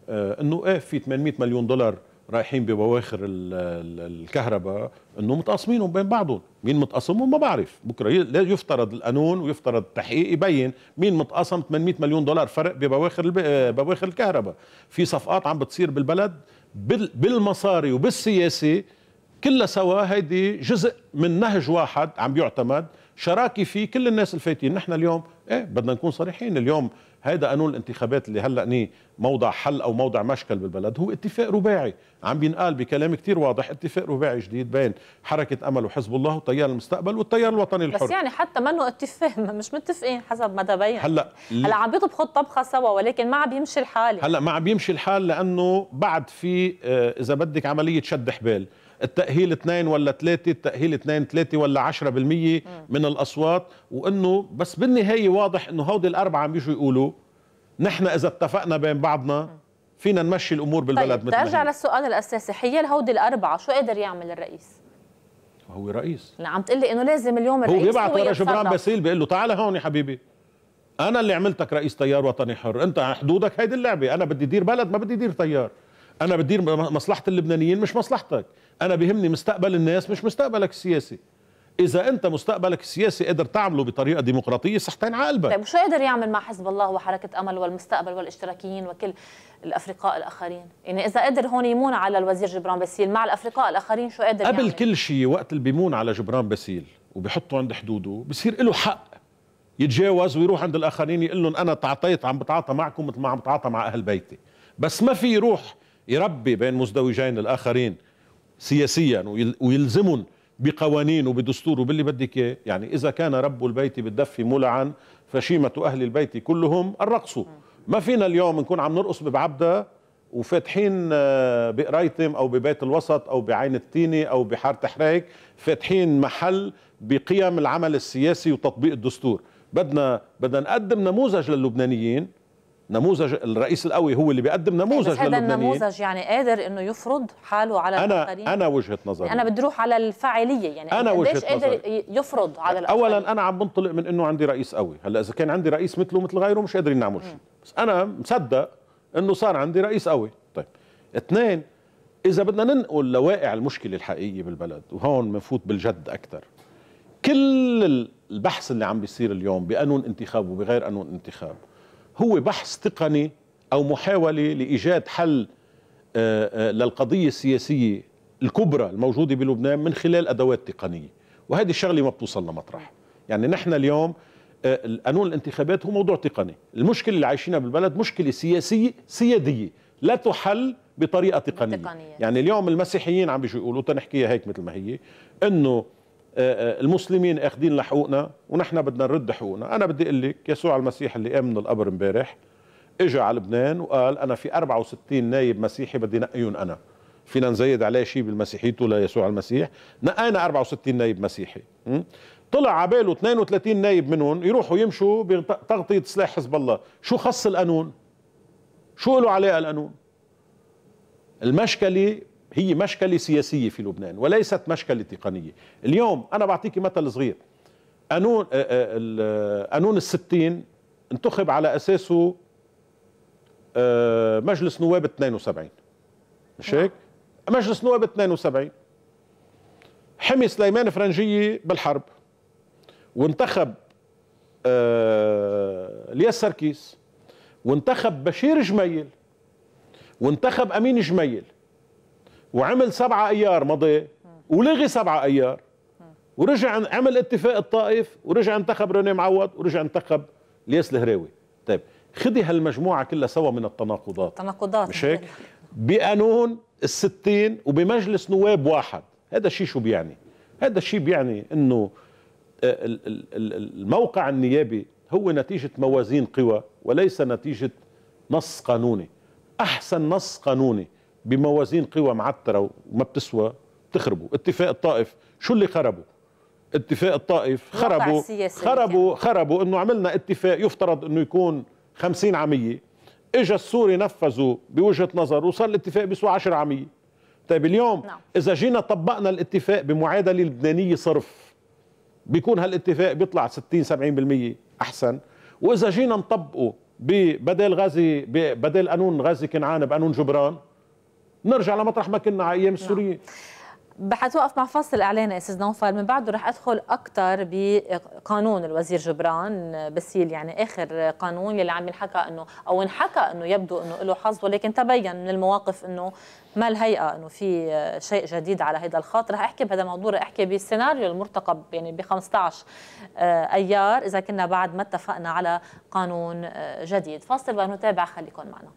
آه، انه ايه في 800 مليون دولار رايحين ببواخر الكهرباء انه متقاسمين بين بعضهم مين متقاسم ما بعرف بكره يفترض القانون ويفترض التحقيق يبين مين متقاسم 800 مليون دولار فرق ببواخر آه، بواخر الكهرباء في صفقات عم بتصير بالبلد بالمصاري وبالسياسه كلها سوا هيدي جزء من نهج واحد عم بيعتمد شراكه فيه كل الناس الفايتين نحن اليوم ايه بدنا نكون صريحين اليوم هيدا قانون الانتخابات اللي هلا موضع حل او موضع مشكل بالبلد هو اتفاق رباعي عم بينقال بكلام كتير واضح اتفاق رباعي جديد بين حركه امل وحزب الله وتيار المستقبل والتيار الوطني الحر بس يعني حتى منه اتفاق *laughs* مش متفقين حسب ما تبين هلا هلا عم بيطبخوا الطبخه سوا ولكن ما عم بيمشي الحال هلا ما عم بيمشي الحال لانه بعد في آه، اذا بدك عمليه شد حبال التأهيل اثنين ولا ثلاثة التأهيل اثنين ثلاثة ولا عشرة بالمية من الأصوات وأنه بس بالنهاية واضح أنه هودي الأربعة عم بيجوا يقولوا نحن إذا اتفقنا بين بعضنا فينا نمشي الأمور بالبلد طيب ترجع ارجع للسؤال الأساسي حيال هودي الأربعة شو قادر يعمل الرئيس؟ هو رئيس عم تقول لي انه لازم اليوم الرئيس هو بيبعت ورا جبران باسيل بيقول له تعال هون يا حبيبي انا اللي عملتك رئيس تيار وطني حر انت على حدودك هيدي اللعبه انا بدي دير بلد ما بدي دير تيار انا بدير مصلحه اللبنانيين مش مصلحتك انا بهمني مستقبل الناس مش مستقبلك السياسي اذا انت مستقبلك السياسي قدر تعمله بطريقه ديمقراطيه صحتين على قلبك طيب شو قدر يعمل مع حزب الله وحركه امل والمستقبل والاشتراكيين وكل الافرقاء الاخرين يعني اذا قدر هون يمون على الوزير جبران باسيل مع الافرقاء الاخرين شو قدر قبل يعمل؟ كل شيء وقت اللي بيمون على جبران باسيل وبحطه عند حدوده بصير له حق يتجاوز ويروح عند الاخرين يقول لهم انا تعاطيت عم بتعاطى معكم مثل ما عم بتعاطى مع اهل بيتي بس ما في يروح يربي بين مزدوجين الآخرين سياسيا ويلزمهم بقوانين وبدستور وباللي بدك اياه، يعني إذا كان رب البيت بالدف مولعا فشيمة أهل البيت كلهم الرقص ما فينا اليوم نكون عم نرقص ببعبدا وفاتحين آه، بقرايتم أو ببيت الوسط أو بعين التيني أو بحارة حريك فاتحين محل بقيم العمل السياسي وتطبيق الدستور بدنا بدنا نقدم نموذج للبنانيين نموذج الرئيس القوي هو اللي بيقدم إيه، نموذج بس هذا النموذج يعني قادر انه يفرض حاله على انا انا وجهه نظري يعني انا بدي اروح على الفاعليه يعني انا وجهه نظري قادر يفرض على الآخرين. اولا انا عم بنطلق من انه عندي رئيس قوي هلا اذا كان عندي رئيس مثله مثل غيره مش قادرين نعمل شيء بس انا مصدق انه صار عندي رئيس قوي طيب اثنين اذا بدنا ننقل لواقع المشكله الحقيقيه بالبلد وهون بنفوت بالجد اكثر كل البحث اللي عم بيصير اليوم بقانون انتخاب وبغير قانون انتخاب هو بحث تقني أو محاولة لإيجاد حل آه، آه، للقضية السياسية الكبرى الموجودة بلبنان من خلال أدوات تقنية وهذه الشغلة ما بتوصل لمطرح يعني نحن اليوم آه، قانون الانتخابات هو موضوع تقني المشكلة اللي عايشينها بالبلد مشكلة سياسية سيادية لا تحل بطريقة تقنية, تقنية. يعني اليوم المسيحيين عم بيجوا يقولوا تنحكيها هيك مثل ما هي أنه المسلمين اخذين لحقوقنا ونحن بدنا نرد حقوقنا انا بدي اقول لك يسوع المسيح اللي قام من القبر امبارح اجى على لبنان وقال انا في 64 نايب مسيحي بدي نقيهم انا فينا نزيد عليه شيء بالمسيحيته ليسوع المسيح نقينا 64 نايب مسيحي طلع على باله 32 نايب منهم يروحوا يمشوا بتغطيه سلاح حزب الله شو خص القانون شو له علاقه القانون المشكله هي مشكلة سياسية في لبنان وليست مشكلة تقنية اليوم أنا بعطيك مثل صغير قانون آه، آه، آه، قانون الستين انتخب على أساسه مجلس نواب 72 مش هيك؟ مجلس نواب 72 حمي سليمان فرنجية بالحرب وانتخب الياس سركيس وانتخب بشير جميل وانتخب امين جميل وعمل سبعة أيار مضي ولغي سبعة أيار ورجع عمل اتفاق الطائف ورجع انتخب روني معوض ورجع انتخب الياس الهراوي طيب خدي هالمجموعة كلها سوا من التناقضات تناقضات مش هيك بقانون الستين وبمجلس نواب واحد هذا الشيء شو بيعني هذا الشيء بيعني انه آه، الموقع النيابي هو نتيجة موازين قوى وليس نتيجة نص قانوني أحسن نص قانوني بموازين قوى معتره وما بتسوى بتخربوا اتفاق الطائف شو اللي خربوا اتفاق الطائف خربوا خربوا خربوا انه عملنا اتفاق يفترض انه يكون 50 عميه اجى السوري نفذوا بوجهه نظر وصار الاتفاق بيسوى 10 عميه طيب اليوم نعم. اذا جينا طبقنا الاتفاق بمعادله لبنانيه صرف بيكون هالاتفاق بيطلع 60 70% احسن واذا جينا نطبقه ببدل غازي بدل قانون غازي كنعان بقانون جبران نرجع لمطرح ما كنا ايام السوريين نعم. حتوقف مع فصل اعلاني استاذ نوفل من بعده رح ادخل اكثر بقانون الوزير جبران بسيل يعني اخر قانون يلي عم ينحكى انه او انحكى انه يبدو انه له حظ ولكن تبين من المواقف انه ما الهيئه انه في شيء جديد على هذا الخط رح احكي بهذا الموضوع رح احكي بالسيناريو المرتقب يعني ب 15 آه، ايار اذا كنا بعد ما اتفقنا على قانون آه، جديد فاصل ونتابع خليكم معنا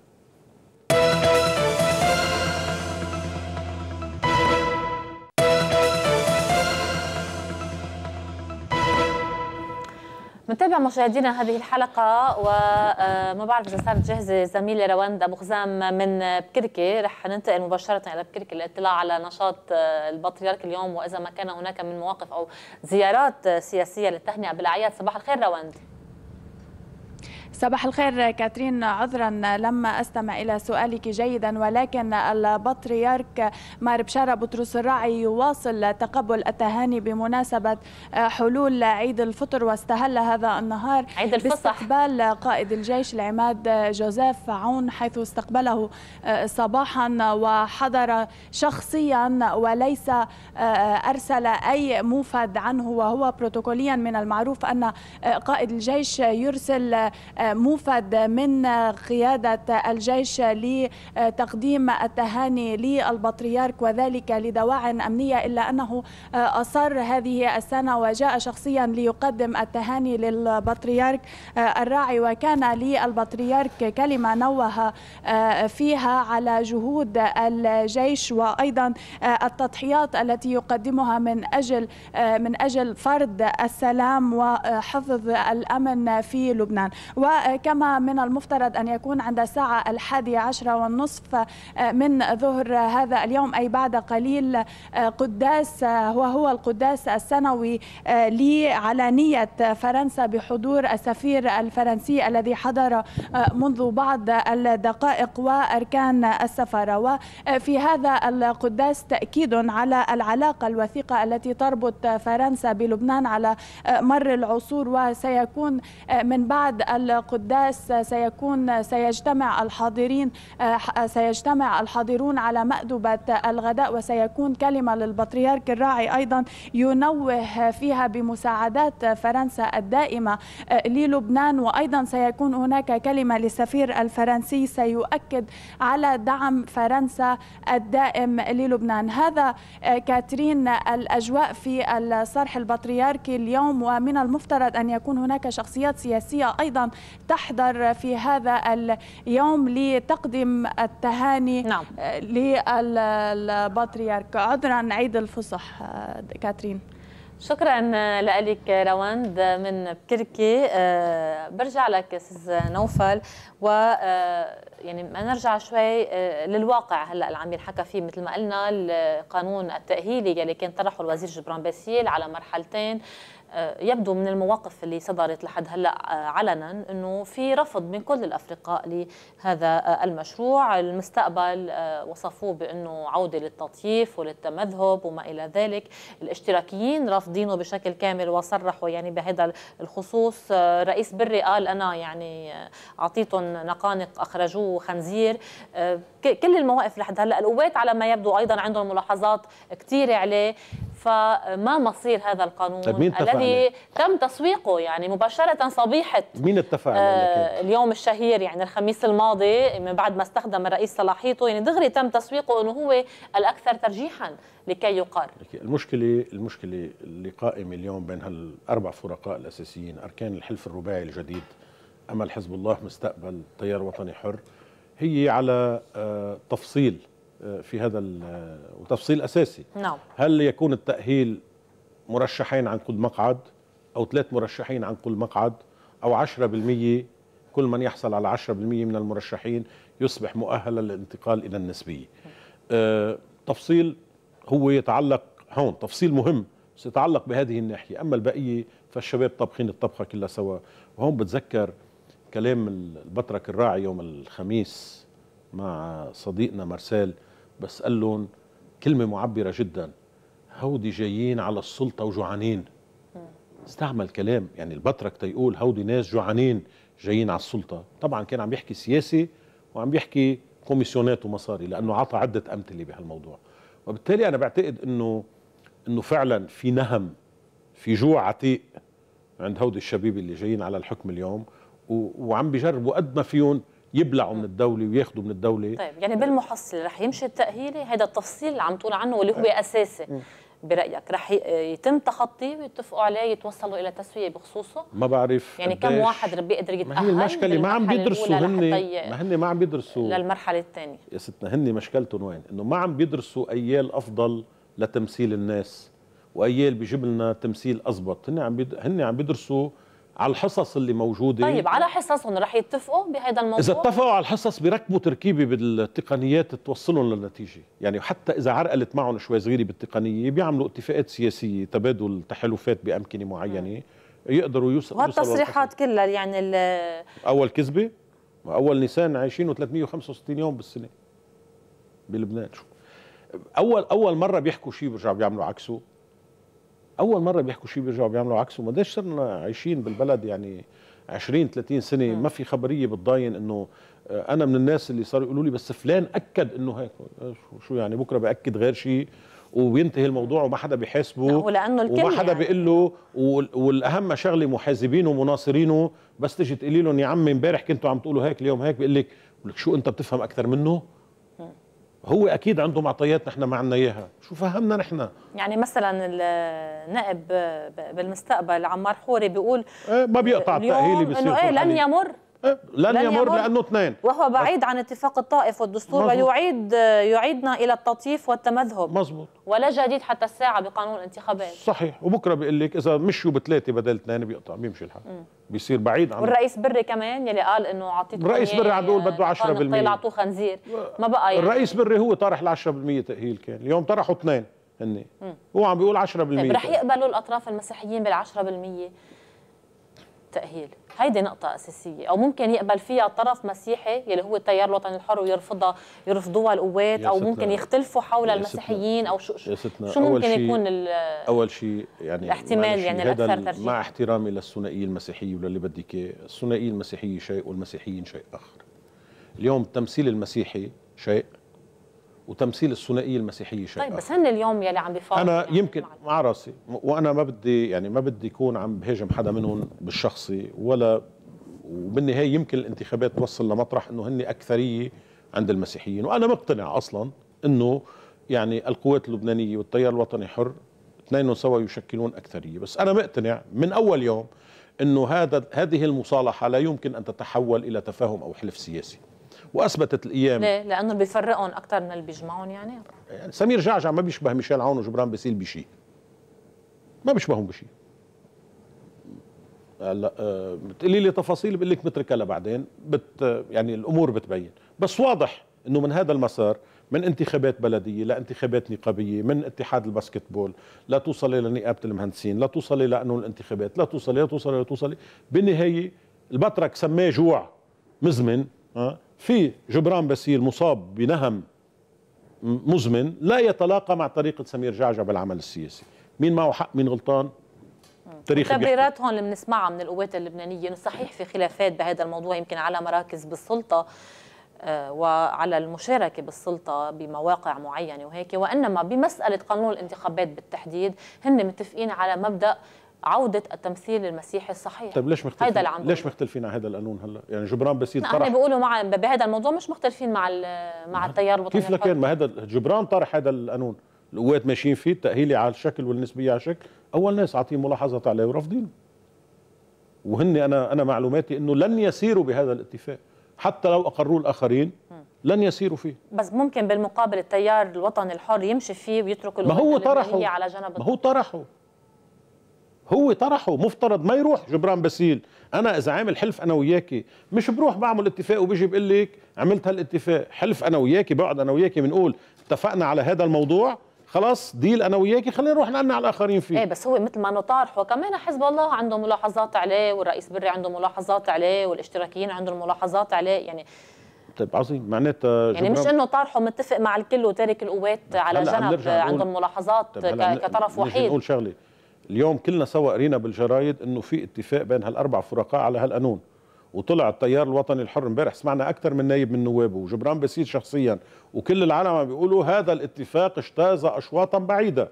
نتابع مشاهدينا هذه الحلقة وما آه، بعرف إذا صارت جاهزة زميلة رواندا مخزام من بكركي رح ننتقل مباشرة إلى بكركي للاطلاع على نشاط آه، البطريرك اليوم وإذا ما كان هناك من مواقف أو زيارات آه، سياسية للتهنئة بالأعياد صباح الخير رواندا صباح الخير كاترين عذرا لم استمع الى سؤالك جيدا ولكن البطريرك مار بشاره بطرس الراعي يواصل تقبل التهاني بمناسبه حلول عيد الفطر واستهل هذا النهار عيد الفصح باستقبال قائد الجيش العماد جوزيف عون حيث استقبله صباحا وحضر شخصيا وليس ارسل اي موفد عنه وهو بروتوكوليا من المعروف ان قائد الجيش يرسل موفد من قيادة الجيش لتقديم التهاني للبطريرك وذلك لدواع أمنية إلا أنه أصر هذه السنة وجاء شخصيا ليقدم التهاني للبطريرك الراعي وكان للبطريرك كلمة نوه فيها على جهود الجيش وأيضا التضحيات التي يقدمها من أجل من أجل فرض السلام وحفظ الأمن في لبنان وكما من المفترض أن يكون عند الساعة الحادية عشرة والنصف آه، من ظهر هذا اليوم أي بعد قليل آه، قداس وهو آه، القداس السنوي لعلانية فرنسا بحضور السفير الفرنسي الذي حضر منذ بعض الدقائق وأركان السفارة وفي هذا القداس تأكيد على العلاقة الوثيقة التي تربط فرنسا بلبنان على مر العصور وسيكون من بعد قداس سيكون سيجتمع الحاضرين آه، سيجتمع الحاضرون على مأدبة الغداء وسيكون كلمة للبطريرك الراعي أيضا ينوه فيها بمساعدات فرنسا الدائمة آه، للبنان وأيضا سيكون هناك كلمة للسفير الفرنسي سيؤكد على دعم فرنسا الدائم للبنان هذا آه، كاترين الأجواء في الصرح البطريركي اليوم ومن المفترض أن يكون هناك شخصيات سياسية أيضا تحضر في هذا اليوم لتقديم التهاني نعم. آه، للبطريرك عذرا عيد الفصح آه، كاترين شكرا آه، لك رواند من بكركي برجع لك استاذ نوفل و يعني ما نرجع شوي للواقع هلا اللي عم ينحكى فيه مثل ما قلنا القانون التاهيلي يلي كان طرحه الوزير جبران باسيل على مرحلتين آه، يبدو من المواقف اللي صدرت لحد هلا آه، علنا انه في رفض من كل الافرقاء لهذا آه، المشروع، المستقبل وصفوه بانه عوده للتطييف وللتمذهب وما الى ذلك، الاشتراكيين رافضينه بشكل كامل وصرحوا يعني بهذا الخصوص، رئيس بري قال انا يعني اعطيتهم نقانق اخرجوه خنزير، كل المواقف لحد هلا القوات على ما يبدو ايضا عندهم ملاحظات كثيره عليه فما مصير هذا القانون طيب مين الذي تم تسويقه يعني مباشرة صبيحة مين اتفق آه اليوم الشهير يعني الخميس الماضي من بعد ما استخدم الرئيس صلاحيته يعني دغري تم تسويقه انه هو الاكثر ترجيحا لكي يقر المشكلة المشكلة اللي قائمة اليوم بين هالاربع فرقاء الاساسيين اركان الحلف الرباعي الجديد امل حزب الله مستقبل تيار وطني حر هي على آه، تفصيل في هذا وتفصيل اساسي نعم هل يكون التاهيل مرشحين عن كل مقعد او ثلاث مرشحين عن كل مقعد او 10% كل من يحصل على 10% من المرشحين يصبح مؤهلا للانتقال الى النسبيه آه، تفصيل هو يتعلق هون تفصيل مهم بس يتعلق بهذه الناحيه اما البقيه فالشباب طابخين الطبخه كلها سوا وهون بتذكر كلام البطرك الراعي يوم الخميس مع صديقنا مرسال بس قال لهم كلمة معبرة جدا هودي جايين على السلطة وجوعانين استعمل كلام يعني البطرك تيقول هودي ناس جوعانين جايين على السلطة طبعا كان عم يحكي سياسي وعم يحكي كوميسيونات ومصاري لأنه عطى عدة أمثلة بهالموضوع وبالتالي أنا بعتقد أنه أنه فعلا في نهم في جوع عتيق عند هودي الشبيبة اللي جايين على الحكم اليوم وعم بيجربوا قد ما فيهم يبلعوا من الدوله وياخذوا من الدوله طيب يعني بالمحصله رح يمشي التاهيلي هذا التفصيل اللي عم تقول عنه واللي هو آه. اساسي برايك رح يتم تخطيه ويتفقوا عليه يتوصلوا الى تسويه بخصوصه ما بعرف يعني كم واحد بيقدر يتاهل ما هي المشكله ما عم بيدرسوا هن ما هن ما عم بيدرسوا للمرحله الثانيه يا ستنا هن مشكلتهم وين انه ما عم بيدرسوا ايال افضل لتمثيل الناس وايال بيجيب لنا تمثيل اضبط هن عم بيد... هن عم بيدرسوا على الحصص اللي موجوده طيب على حصصهم رح يتفقوا بهذا الموضوع اذا اتفقوا على الحصص بيركبوا تركيبه بالتقنيات توصلهم للنتيجه يعني حتى اذا عرقلت معهم شوي صغيره بالتقنيه بيعملوا اتفاقات سياسيه تبادل تحالفات بامكنه معينه يقدروا يوصلوا وهالتصريحات كلها يعني اول كذبه اول نيسان عايشينه 365 يوم بالسنه بلبنان شو اول اول مره بيحكوا شيء بيرجعوا بيعملوا عكسه اول مره بيحكوا شيء بيرجعوا بيعملوا عكسه ما ليش صرنا عايشين بالبلد يعني 20 30 سنه نعم. ما في خبريه بتضاين انه آه، انا من الناس اللي صاروا يقولوا لي بس فلان اكد انه هيك آه، شو يعني بكره باكد غير شيء وبينتهي الموضوع وما حدا بيحاسبه ولانه الكل وما حدا يعني. بيقول له والاهم شغله محاسبينه ومناصرينه بس تيجي تقولي لهم يا عمي امبارح كنتوا عم تقولوا هيك اليوم هيك بيقول لك شو انت بتفهم اكثر منه هو اكيد عنده معطيات نحن ما عندنا اياها شو فهمنا نحن يعني مثلا النائب بالمستقبل عمار حوري بيقول إيه، ما بيقطع التاهيل بيصير انه ايه لن يمر لن, لن يمر, يمر لانه اثنين وهو بعيد عن اتفاق الطائف والدستور مزبوط. ويعيد يعيدنا الى التطييف والتمذهب مزبوط ولا جديد حتى الساعه بقانون الانتخابات صحيح وبكره بقول لك اذا مشوا بثلاثه بدل اثنين بيقطع بيمشي الحال م. بيصير بعيد عن والرئيس بري كمان يلي قال انه اعطيته الرئيس بري عم بيقول بده 10% اعطوه خنزير ما بقى يعني الرئيس بري هو طرح ال 10% تاهيل كان اليوم طرحوا اثنين هن هو عم بيقول 10% طيب رح يقبلوا الاطراف المسيحيين بال 10% التأهيل هيدي نقطة أساسية أو ممكن يقبل فيها طرف مسيحي يلي هو التيار الوطني الحر ويرفضها يرفضوها القوات أو ممكن يختلفوا حول المسيحيين أو شو شو, شو ممكن يكون أول شيء يعني الاحتمال يعني الأكثر ترجيح مع احترامي للثنائية المسيحية وللي بدك إياه الثنائية المسيحية شيء والمسيحيين شيء آخر اليوم التمثيل المسيحي شيء وتمثيل الثنائيه المسيحيه شيء طيب بس هن اليوم يلي عم بيفاوضوا انا يعني يمكن مع راسي وانا ما بدي يعني ما بدي يكون عم بهاجم حدا منهم بالشخصي ولا وبالنهايه يمكن الانتخابات توصل لمطرح انه هن اكثريه عند المسيحيين وانا مقتنع اصلا انه يعني القوات اللبنانيه والتيار الوطني حر اثنين سوا يشكلون اكثريه بس انا مقتنع من اول يوم انه هذا هذه المصالحه لا يمكن ان تتحول الى تفاهم او حلف سياسي واثبتت الايام ليه؟ لانه بيفرقهم اكثر من اللي بيجمعهم يعني؟ يعني سمير جعجع ما بيشبه ميشيل عون وجبران بيسيل بشيء ما بيشبههم بشيء هلا آه، بتقولي لي تفاصيل بقول لك متركها لبعدين بت آه، يعني الامور بتبين بس واضح انه من هذا المسار من انتخابات بلديه لانتخابات نقابيه من اتحاد الباسكتبول لا الى نقابه المهندسين لا الى انه الانتخابات لا توصل لا توصل لا توصل بالنهايه البطرك سماه جوع مزمن أه في جبران باسيل مصاب بنهم مزمن لا يتلاقى مع طريقة سمير جعجع بالعمل السياسي مين معه حق مين غلطان تاريخ هون اللي بنسمعها من القوات اللبنانية صحيح في خلافات بهذا الموضوع يمكن على مراكز بالسلطة آه، وعلى المشاركة بالسلطة بمواقع معينة وهيك وإنما بمسألة قانون الانتخابات بالتحديد هن متفقين على مبدأ عوده التمثيل المسيحي الصحيح طيب ليش مختلفين اللي ليش مختلفين على هذا القانون هلا يعني جبران بسيط نعم، طرح احنا بيقولوا مع بهذا الموضوع مش مختلفين مع مع نعم. التيار الوطني كيف لكن ما هذا جبران طرح هذا القانون القوات ماشيين فيه التاهيلي على الشكل والنسبيه على الشكل اول ناس عاطين ملاحظات عليه ورافضينه وهن انا انا معلوماتي انه لن يسيروا بهذا الاتفاق حتى لو اقروه الاخرين لن يسيروا فيه بس ممكن بالمقابل التيار الوطني الحر يمشي فيه ويترك ما هو طرحه على جنب ما هو طرحه هو طرحه مفترض ما يروح جبران باسيل انا اذا عامل حلف انا وياكي مش بروح بعمل اتفاق وبيجي بقول لك عملت هالاتفاق حلف انا وياكي بقعد انا وياكي بنقول اتفقنا على هذا الموضوع خلاص ديل انا وياكي خلينا نروح نقلنا على الاخرين فيه ايه بس هو مثل ما انه طارحه كمان حزب الله عنده ملاحظات عليه والرئيس بري عنده ملاحظات عليه والاشتراكيين عندهم ملاحظات عليه يعني طيب عظيم معناتها يعني مش انه طارحه متفق مع الكل وتارك القوات طيب، على جنب عندهم ملاحظات طيب كطرف وحيد نقول شغله اليوم كلنا سوا قرينا بالجرايد انه في اتفاق بين هالاربع فرقاء على هالقانون وطلع التيار الوطني الحر امبارح سمعنا اكثر من نايب من نوابه وجبران باسيل شخصيا وكل العالم عم بيقولوا هذا الاتفاق اجتاز اشواطا بعيده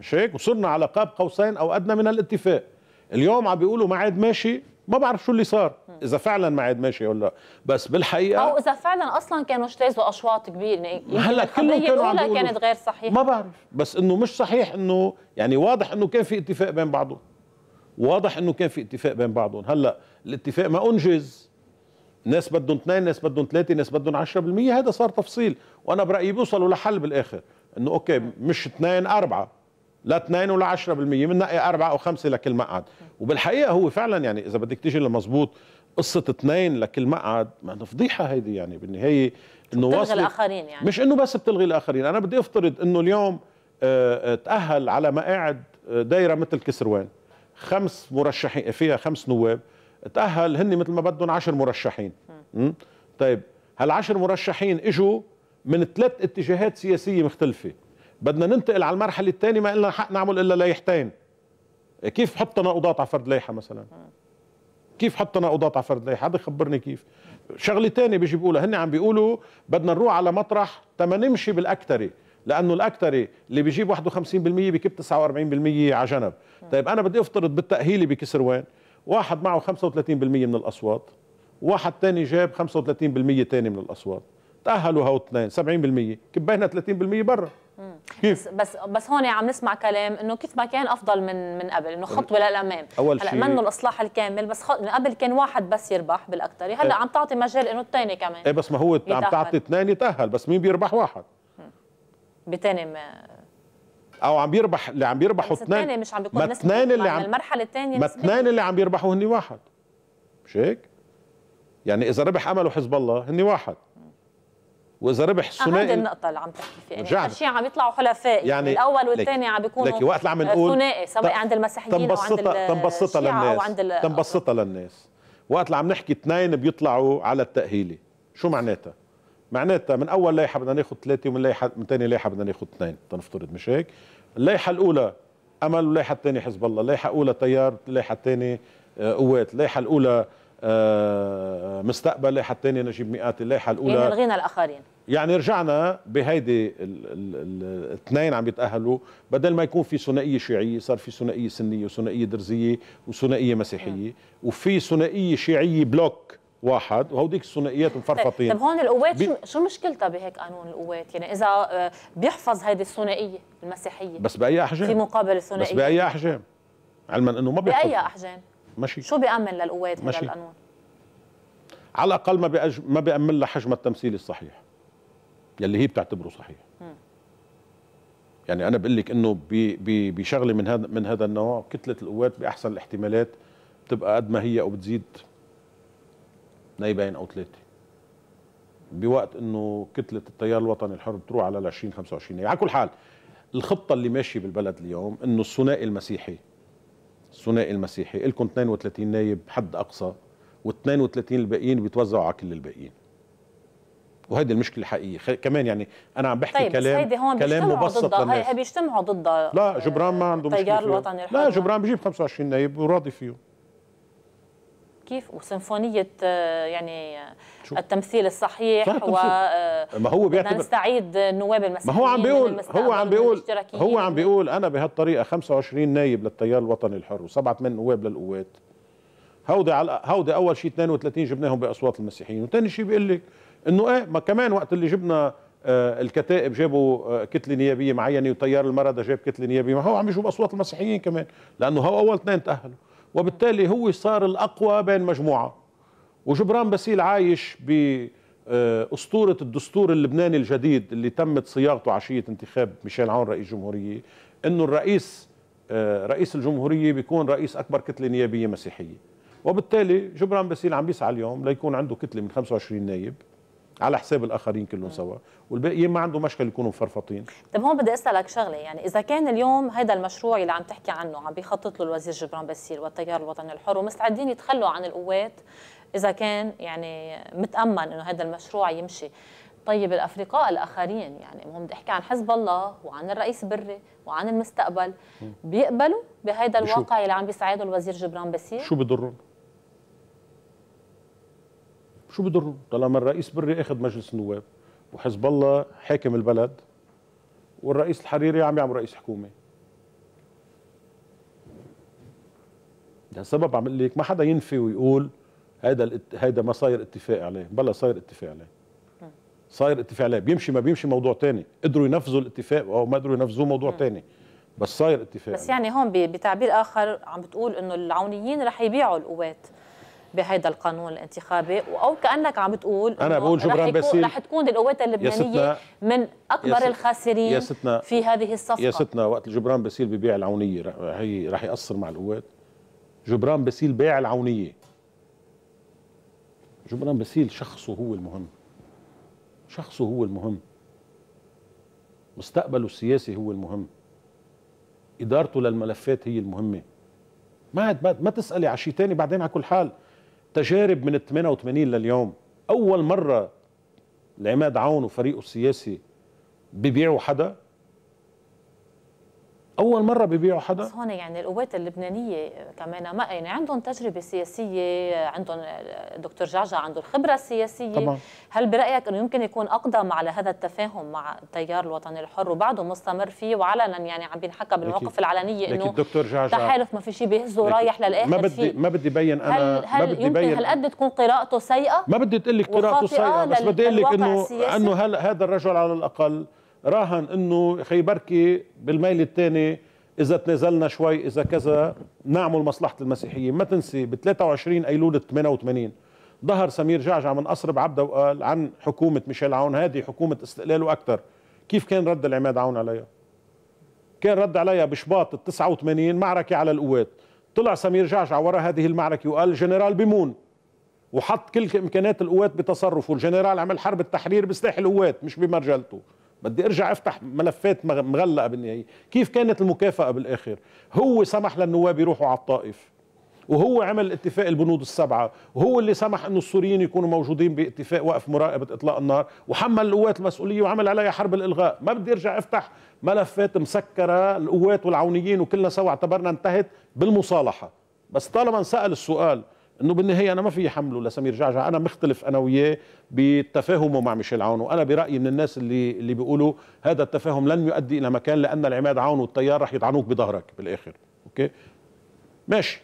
مش هيك وصرنا على قاب قوسين او ادنى من الاتفاق اليوم عم بيقولوا ما عاد ماشي ما بعرف شو اللي صار اذا فعلا ما عاد ماشي ولا بس بالحقيقه او اذا فعلا اصلا كانوا اجتازوا اشواط كبيره يعني هلا كلهم كانوا عم كانت غير صحيحه ما بعرف بس انه مش صحيح انه يعني واضح انه كان في اتفاق بين بعضهم واضح انه كان في اتفاق بين بعضهم هلا الاتفاق ما انجز ناس بدهم اثنين ناس بدهم ثلاثه ناس بدهم 10% هذا صار تفصيل وانا برايي بيوصلوا لحل بالاخر انه اوكي مش اثنين اربعه لا 2 ولا 10% بنقي إيه أربعة أو خمسة لكل مقعد وبالحقيقة هو فعلا يعني إذا بدك تيجي لمظبوط قصة اثنين لكل مقعد ما أنا فضيحة هيدي يعني بالنهاية إنه بتلغي الآخرين يعني مش إنه بس بتلغي الآخرين أنا بدي أفترض إنه اليوم آه، آه، تأهل على مقاعد آه، دايرة مثل كسروان خمس مرشحين فيها خمس نواب تأهل هن مثل ما بدهم 10 مرشحين م. طيب هالعشر مرشحين اجوا من ثلاث اتجاهات سياسيه مختلفه بدنا ننتقل على المرحله الثانيه ما لنا حق نعمل الا لائحتين كيف حط تناقضات على فرد لائحه مثلا كيف حط تناقضات على فرد لائحه حدا خبرني كيف شغله ثانيه بيجي بيقولها هن عم بيقولوا بدنا نروح على مطرح تما نمشي بالاكتري لانه الاكتري اللي بيجيب 51% بكب 49% على جنب طيب انا بدي افترض بالتاهيلي بكسر وين واحد معه 35% من الاصوات واحد ثاني جاب 35% ثاني من الاصوات تاهلوا هاو اثنين 70% كبينا 30% برا كيف بس بس هون عم نسمع كلام انه كيف ما كان افضل من من قبل انه خطوه للامام اول شيء منه الاصلاح الكامل بس خط... من قبل كان واحد بس يربح بالاكثر هلا إيه. عم تعطي مجال انه الثاني كمان ايه بس ما هو يتأهل. عم تعطي اثنين يتاهل بس مين بيربح واحد بثاني ما او عم بيربح اللي عم بيربحوا اثنين مش عم بيكون نسبه اثنين اللي عم المرحله الثانيه ما اثنين اللي عم بيربحوا هن واحد مش هيك؟ يعني اذا ربح امل وحزب الله هن واحد واذا ربح الثنائي هذه النقطه اللي عم تحكي فيها يعني خرشين عم يطلعوا حلفاء يعني الاول والثاني عم بيكونوا لكن وقت اللي عم نقول ثنائي سواء عند المسيحيين او عند تنبسطها للناس تنبسطها للناس وقت اللي عم نحكي اثنين بيطلعوا على التاهيلي شو معناتها؟ معناتها من اول لائحه بدنا ناخذ ثلاثه ومن لائحه من ثاني لائحه بدنا ناخذ اثنين تنفترض مش هيك؟ اللائحه الاولى امل واللائحه الثانيه حزب الله، اللائحه الاولى تيار، اللائحه الثانيه آه، قوات، اللائحه الاولى آه، مستقبله حتينا نجيب مئات اللائحه الاولى يعني الغينا الاخرين يعني رجعنا بهيدي الاثنين عم يتاهلوا بدل ما يكون في ثنائيه شيعيه صار في ثنائيه سنيه وثنائيه درزيه وثنائيه مسيحيه م. وفي ثنائيه شيعيه بلوك واحد وهوديك الثنائيات مفرفطين طيب, طيب، هون القوات بي... شو مشكلتها بهيك قانون القوات يعني اذا آه، بيحفظ هيدي الثنائيه المسيحيه بس باي احجام في مقابل الثنائيه بس باي احجام علما انه ما بيحفظ باي احجام ماشي شو بيأمن للقوات هذا القانون؟ على الأقل ما بيأج... ما بيأمن لها حجم التمثيل الصحيح يلي هي بتعتبره صحيح م. يعني أنا بقول لك إنه بشغلة من هذا من هذا النوع كتلة القوات بأحسن الاحتمالات بتبقى قد ما هي أو بتزيد نايبين أو ثلاثة بوقت انه كتله التيار الوطني الحر بتروح على ال 20 25 على كل حال الخطه اللي ماشيه بالبلد اليوم انه الثنائي المسيحي الثنائي المسيحي لكم 32 نايب حد اقصى وال32 الباقيين بيتوزعوا على كل الباقيين وهيدي المشكله الحقيقيه كمان يعني انا عم بحكي طيب كلام بس هون كلام مبسط هي بيجتمعوا ضد لا جبران ما عنده مشكله التيار الوطني لا جبران بيجيب 25 نايب وراضي فيهم كيف وسيمفونيه آه، يعني آه، شو. التمثيل الصحيح و آه، ما هو بيعتبر نستعيد النواب المسيحيين ما هو عم بيقول هو عم بيقول هو عم بيقول انا بهالطريقه 25 نايب للتيار الوطني الحر وسبعه ثمان نواب للقوات هودي على هودي اول شيء 32 جبناهم باصوات المسيحيين وثاني شيء بيقول لك انه ايه ما كمان وقت اللي جبنا الكتائب جابوا كتله نيابيه معينه وتيار المرضى جاب كتله نيابيه ما هو عم يجيب اصوات المسيحيين كمان لانه هو اول اثنين تاهلوا وبالتالي هو صار الأقوى بين مجموعة وجبران باسيل عايش بأسطورة الدستور اللبناني الجديد اللي تمت صياغته عشية انتخاب ميشيل عون رئيس جمهورية أنه الرئيس آه، رئيس الجمهورية بيكون رئيس أكبر كتلة نيابية مسيحية وبالتالي جبران باسيل عم بيسعى اليوم ليكون عنده كتلة من 25 نايب على حساب الاخرين كلهم سوا والباقي ما عنده مشكل يكونوا مفرفطين طب هون بدي اسالك شغله يعني اذا كان اليوم هذا المشروع اللي عم تحكي عنه عم بيخطط له الوزير جبران باسيل والتيار الوطني الحر ومستعدين يتخلوا عن القوات اذا كان يعني متامن انه هذا المشروع يمشي طيب الافرقاء الاخرين يعني هم بدي احكي عن حزب الله وعن الرئيس بري وعن المستقبل بيقبلوا بهذا الواقع اللي عم بيساعده الوزير جبران باسيل شو بضرهم شو بضر طالما الرئيس بري اخذ مجلس النواب وحزب الله حاكم البلد والرئيس الحريري عم يعمل رئيس حكومه لسبب عم لك ما حدا ينفي ويقول هذا الات... هذا ما صاير اتفاق عليه بلا صاير اتفاق عليه صاير اتفاق عليه بيمشي ما بيمشي موضوع تاني قدروا ينفذوا الاتفاق او ما قدروا ينفذوه موضوع ثاني. تاني بس صاير اتفاق بس عليه. يعني هون بتعبير اخر عم بتقول انه العونيين رح يبيعوا القوات بهيدا القانون الانتخابي او كانك عم بتقول انا بقول جبران باسيل رح تكون القوات اللبنانيه من اكبر الخاسرين يا ستنا في هذه الصفقه يا ستنا وقت جبران باسيل ببيع العونيه هي رح ياثر مع القوات جبران باسيل باع العونيه جبران باسيل شخصه هو المهم شخصه هو المهم مستقبله السياسي هو المهم ادارته للملفات هي المهمه ما, ما تسالي على شيء ثاني بعدين على كل حال تجارب من 88 لليوم اول مره العماد عون وفريقه السياسي بيبيعوا حدا اول مره بيبيعوا حدا بس هون يعني القوات اللبنانيه كمان ما يعني عندهم تجربه سياسيه عندهم آه، دكتور جعجع عنده الخبره السياسيه طبعا. هل برايك انه يمكن يكون اقدم على هذا التفاهم مع التيار الوطني الحر وبعده مستمر فيه وعلنا يعني عم بينحكى بالمواقف العلنيه انه دكتور جعجع تحالف ما في شيء بيهزه رايح للاخر ما بدي فيه. ما بدي بين انا هل, هل ما بدي يمكن بين هل قد تكون قراءته سيئه ما بدي تقول لك قراءته سيئه بس بدي اقول لك انه انه هل هذا الرجل على الاقل راهن انه خي بركي بالميل الثاني اذا تنازلنا شوي اذا كذا نعمل مصلحه المسيحيين ما تنسي ب 23 ايلول 88 ظهر سمير جعجع من قصر بعبده وقال عن حكومه ميشيل عون هذه حكومه استقلال واكثر كيف كان رد العماد عون عليها كان رد عليها بشباط ال 89 معركه على القوات طلع سمير جعجع ورا هذه المعركه وقال جنرال بيمون وحط كل امكانات القوات بتصرفه الجنرال عمل حرب التحرير بسلاح القوات مش بمرجلته بدي ارجع افتح ملفات مغلقه بالنهايه كيف كانت المكافاه بالاخر هو سمح للنواب يروحوا على الطائف وهو عمل اتفاق البنود السبعة وهو اللي سمح أنه السوريين يكونوا موجودين باتفاق وقف مراقبة إطلاق النار وحمل القوات المسؤولية وعمل عليها حرب الإلغاء ما بدي أرجع أفتح ملفات مسكرة القوات والعونيين وكلنا سوا اعتبرنا انتهت بالمصالحة بس طالما انسأل السؤال انه بالنهايه انا ما في حمله لسمير جعجع انا مختلف انا وياه بتفاهمه مع ميشيل عون وانا برايي من الناس اللي اللي بيقولوا هذا التفاهم لن يؤدي الى مكان لان العماد عون والتيار رح يطعنوك بظهرك بالاخر اوكي ماشي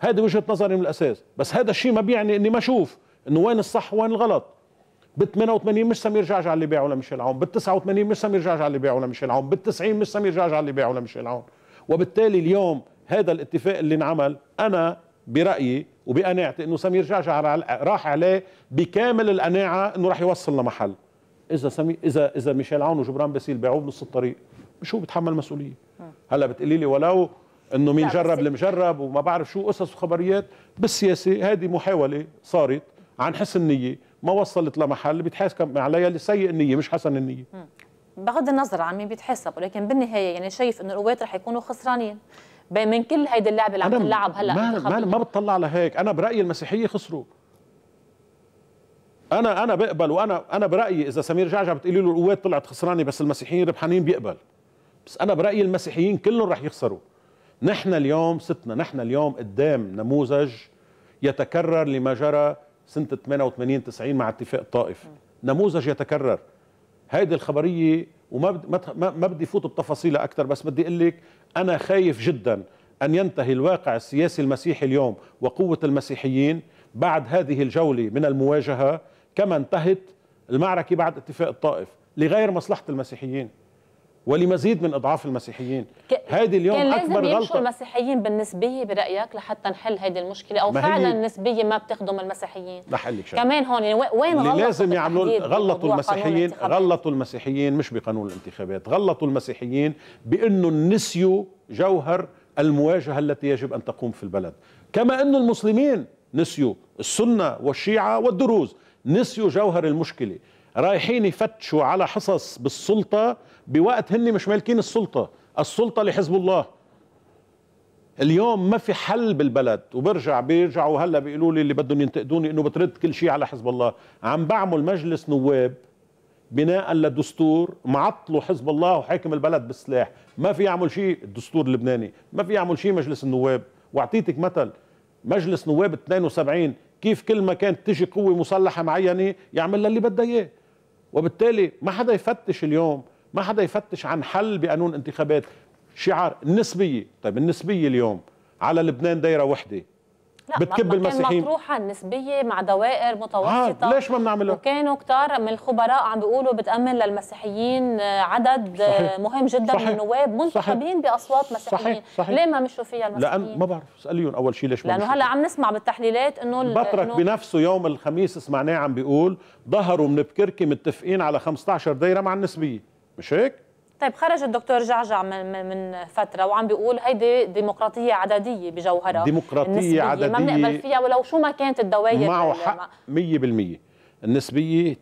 هذه وجهه نظري من الاساس بس هذا الشيء ما بيعني اني ما اشوف انه وين الصح وين الغلط ب 88 مش سمير جعجع اللي باعه لميشيل عون بال 89 مش سمير جعجع اللي باعه لميشيل عون بال 90 مش سمير جعجع اللي باعه لميشيل عون وبالتالي اليوم هذا الاتفاق اللي انعمل انا برايي وبقناعتي انه سمير جعجع راح عليه بكامل القناعه انه راح يوصل لمحل اذا سمي اذا اذا ميشيل عون وجبران باسيل باعوه بنص الطريق شو بتحمل مسؤوليه آه. هلا بتقولي لي ولو انه مين جرب المجرب وما بعرف شو قصص وخبريات بالسياسه هذه محاوله صارت عن حسن نيه ما وصلت لمحل بيتحاسب عليها لسيء النيه مش حسن النيه بغض النظر عن مين بيتحاسب ولكن بالنهايه يعني شايف انه القوات رح يكونوا خسرانين من كل هيدي اللعبه اللي عم تلعب هلا ما, ما, ما بتطلع على هيك انا برايي المسيحيه خسروا انا انا بقبل وانا انا برايي اذا سمير جعجع بتقولي له القوات طلعت خسرانه بس المسيحيين ربحانين بيقبل بس انا برايي المسيحيين كلهم رح يخسروا نحن اليوم ستنا نحن اليوم قدام نموذج يتكرر لما جرى سنه 88 90 مع اتفاق الطائف نموذج يتكرر هيدي الخبريه وما ما بدي فوت بتفاصيلها اكثر بس بدي اقول لك انا خايف جدا ان ينتهي الواقع السياسي المسيحي اليوم وقوه المسيحيين بعد هذه الجوله من المواجهه كما انتهت المعركه بعد اتفاق الطائف لغير مصلحه المسيحيين ولمزيد من اضعاف المسيحيين هذه اليوم كان لازم اكبر غلطه المسيحيين بالنسبيه برايك لحتى نحل هذه المشكله او فعلا النسبيه ما بتخدم المسيحيين لحلك شيء كمان هون يعني وين غلطوا لازم يعملوا غلطوا المسيحيين غلطوا المسيحيين مش بقانون الانتخابات غلطوا المسيحيين بانه نسيوا جوهر المواجهه التي يجب ان تقوم في البلد كما انه المسلمين نسيوا السنه والشيعه والدروز نسيوا جوهر المشكله رايحين يفتشوا على حصص بالسلطه بوقت هن مش مالكين السلطه السلطه لحزب الله اليوم ما في حل بالبلد وبرجع بيرجعوا هلا بيقولوا لي اللي بدهم ينتقدوني انه بترد كل شيء على حزب الله عم بعمل مجلس نواب بناء لدستور معطلوا حزب الله وحاكم البلد بالسلاح ما في يعمل شيء الدستور اللبناني ما في يعمل شيء مجلس النواب واعطيتك مثل مجلس نواب 72 كيف كل ما كانت تجي قوه مسلحه معينه يعمل اللي بدها اياه وبالتالي ما حدا يفتش اليوم ما حدا يفتش عن حل بقانون انتخابات شعار النسبيه طيب النسبيه اليوم على لبنان دايره وحده لا بتكب المسيحيين كان مطروحه النسبيه مع دوائر متوسطه آه ليش ما بنعملها وكانوا كتار من الخبراء عم بيقولوا بتامن للمسيحيين آه، عدد آه، صحيح. مهم جدا صحيح. من النواب منتخبين باصوات مسيحيين صحيح. صحيح. ليه ما مشوا فيها المسيحيين لان ما بعرف اساليهم اول شيء ليش ما لانه هلا عم نسمع بالتحليلات انه بطرك إنو... بنفسه يوم الخميس سمعناه عم بيقول ظهروا من بكركي متفقين على 15 دايره مع النسبيه مش هيك؟ طيب خرج الدكتور جعجع من من فتره وعم بيقول هيدي ديمقراطيه عدديه بجوهرها ديمقراطيه عدديه ما بنقبل فيها ولو شو ما كانت الدوائر معه حق 100% النسبيه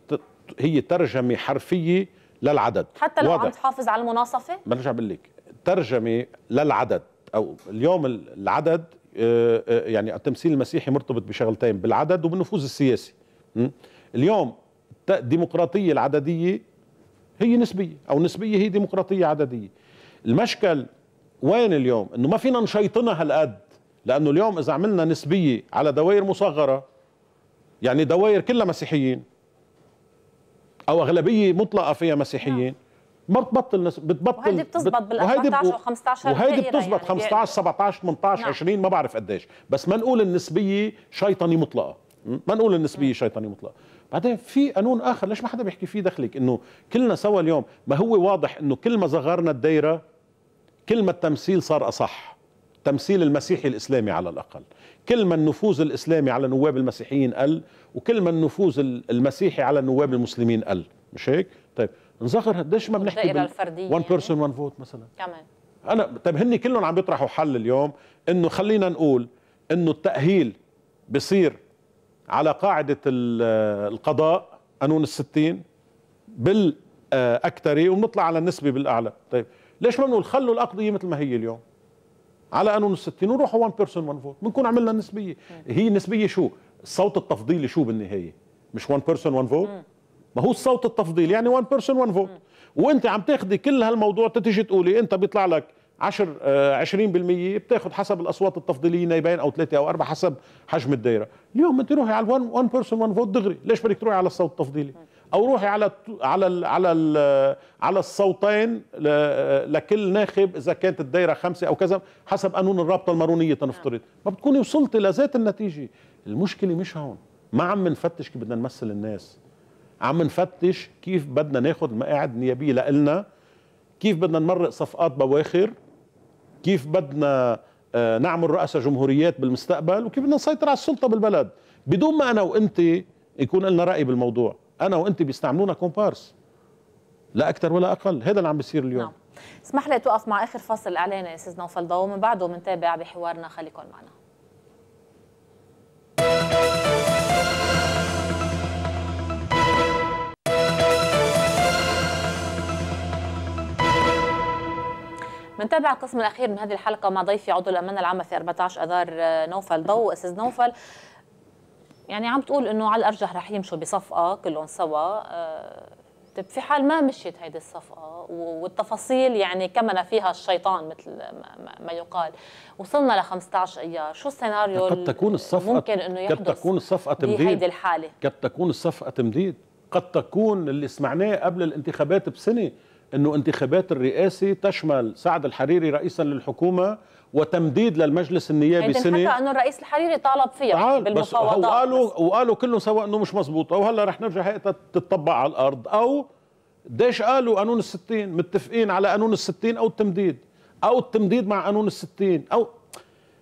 هي ترجمه حرفيه للعدد حتى لو واضح. عم تحافظ على المناصفه برجع بقول لك ترجمه للعدد او اليوم العدد آه، آه، يعني التمثيل المسيحي مرتبط بشغلتين بالعدد وبالنفوذ السياسي اليوم الديمقراطيه العدديه هي نسبيه او نسبية هي ديمقراطيه عدديه المشكل وين اليوم انه ما فينا نشيطنها هالقد لانه اليوم اذا عملنا نسبيه على دوائر مصغره يعني دوائر كلها مسيحيين او اغلبيه مطلقه فيها مسيحيين ما بتبطل نسبة بتبطل وهيدي بتزبط بال 14 و 15 وهيدي بتزبط يعني 15 17 18 نعم. 20 ما بعرف قديش بس ما نقول النسبيه شيطاني مطلقه ما نقول النسبيه نعم. شيطاني مطلقه بعدين في قانون اخر ليش ما حدا بيحكي فيه دخلك انه كلنا سوا اليوم ما هو واضح انه كل ما صغرنا الدايره كل ما التمثيل صار اصح تمثيل المسيحي الاسلامي على الاقل كل ما النفوذ الاسلامي على نواب المسيحيين قل وكل ما النفوذ المسيحي على نواب المسلمين قل مش هيك طيب نصغر قديش ما بنحكي الدائره الفرديه وان بيرسون وان فوت مثلا كمان انا طيب هن كلهم عم بيطرحوا حل اليوم انه خلينا نقول انه التاهيل بصير على قاعدة القضاء قانون الستين بالأكثري وبنطلع على النسبة بالأعلى طيب ليش ما نقول خلوا الأقضية مثل ما هي اليوم على قانون الستين وروحوا 1 بيرسون 1 فوت بنكون عملنا النسبية هي النسبية شو الصوت التفضيلي شو بالنهاية مش 1 بيرسون 1 فوت ما هو الصوت التفضيلي يعني 1 بيرسون 1 فوت وانت عم تاخذي كل هالموضوع تتيجي تقولي انت بيطلع لك 10 20% آه، بتاخد حسب الاصوات التفضيليه نايبين او ثلاثه او اربعه حسب حجم الدائره اليوم انت روحي على 1 بيرسون 1 فوت دغري ليش بدك تروحي على الصوت التفضيلي او روحي على على الـ على الـ على الصوتين آه، لكل ناخب اذا كانت الدائره خمسه او كذا حسب قانون الرابطه المارونيه تنفترض ما بتكوني وصلتي لذات النتيجه المشكله مش هون ما عم نفتش كيف بدنا نمثل الناس عم نفتش كيف بدنا ناخذ المقاعد النيابيه لنا كيف بدنا نمرق صفقات بواخر كيف بدنا آه، نعمل رؤساء جمهوريات بالمستقبل وكيف بدنا نسيطر على السلطه بالبلد بدون ما انا وانت يكون لنا راي بالموضوع انا وانت بيستعملونا كومبارس لا اكثر ولا اقل هذا اللي عم بيصير اليوم نعم. اسمح لي اتوقف مع اخر فصل اعلاني استاذ نوفل ضو من بعده بنتابع بحوارنا خليكم معنا بنتابع القسم الاخير من هذه الحلقه مع ضيفي عضو الامانه العامه في 14 اذار آه، نوفل ضو استاذ نوفل يعني عم تقول انه على الارجح رح يمشوا بصفقه كلهم سوا آه، طيب في حال ما مشيت هيدي الصفقه والتفاصيل يعني كمن فيها الشيطان مثل ما يقال وصلنا ل 15 ايار شو السيناريو قد تكون الصفقه ممكن انه يحدث قد تكون الصفقه تمديد بهيدي الحاله قد تكون الصفقه تمديد قد تكون اللي سمعناه قبل الانتخابات بسنه أنه انتخابات الرئاسة تشمل سعد الحريري رئيسا للحكومة وتمديد للمجلس النيابي يعني سنه حتى انه الرئيس الحريري طالب فيها بالمفاوضات وقالوا وقالوا كلهم سوا انه مش مزبوط او هلا رح نرجع هيئة تتطبق على الارض او ديش قالوا قانون الستين متفقين على قانون الستين او التمديد او التمديد مع قانون الستين او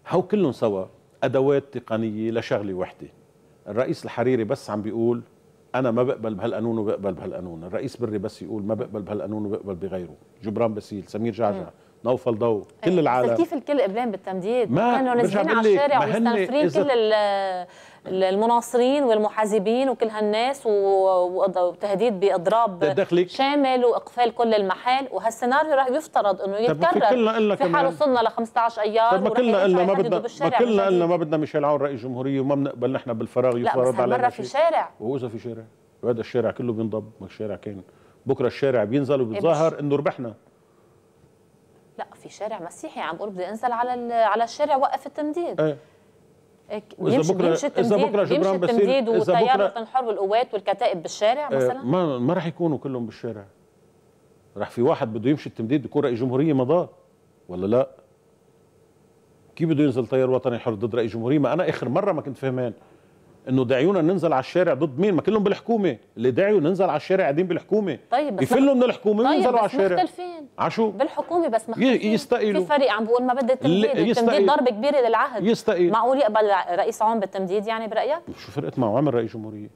هو كلهم سوا ادوات تقنيه لشغله وحده الرئيس الحريري بس عم بيقول انا ما بقبل بهالقانون وبقبل بهالقانون الرئيس بري بس يقول ما بقبل بهالقانون وبقبل بغيره جبران باسيل سمير جعجع نوفل ضو كل إيه، العالم كيف الكل قبلان بالتمديد ما كانوا نازلين على الشارع ومستنفرين كل المناصرين والمحازبين وكل هالناس وتهديد باضراب شامل واقفال كل المحال وهالسيناريو راح يفترض انه يتكرر في حال وصلنا ل 15 ايار طب ما كلنا قلنا ما بدنا ما كلنا قلنا ما بدنا ميشيل عون رئيس جمهوريه وما بنقبل نحن بالفراغ يفرض علينا لا بس في شارع واذا في شارع وهذا الشارع كله بينضب ما الشارع كان بكره الشارع بينزل وبيتظاهر انه ربحنا لا في شارع مسيحي عم بقول بدي انزل على على الشارع وقف التمديد ايه, إيه، اذا بكره اذا بكره جبران بصير اذا بكره تنحر والقوات والكتائب بالشارع إيه، مثلا ما ما راح يكونوا كلهم بالشارع راح في واحد بده يمشي التمديد يكون رأي جمهوريه مضى ولا لا كيف بده ينزل طيار وطني حر ضد رأي جمهوريه ما انا اخر مره ما كنت فهمان انه دعيونا ننزل على الشارع ضد مين ما كلهم بالحكومه اللي دعيوا ننزل على الشارع قاعدين بالحكومه طيب بس يفلوا من الحكومه طيب ينزلوا على الشارع مختلفين عشو بالحكومه بس مختلفين يستقيلوا في فريق عم بقول ما بدي التمديد التمديد ضربه كبيره للعهد يستقيل معقول يقبل رئيس عون بالتمديد يعني برايك شو فرقت معه عمل رئيس جمهوريه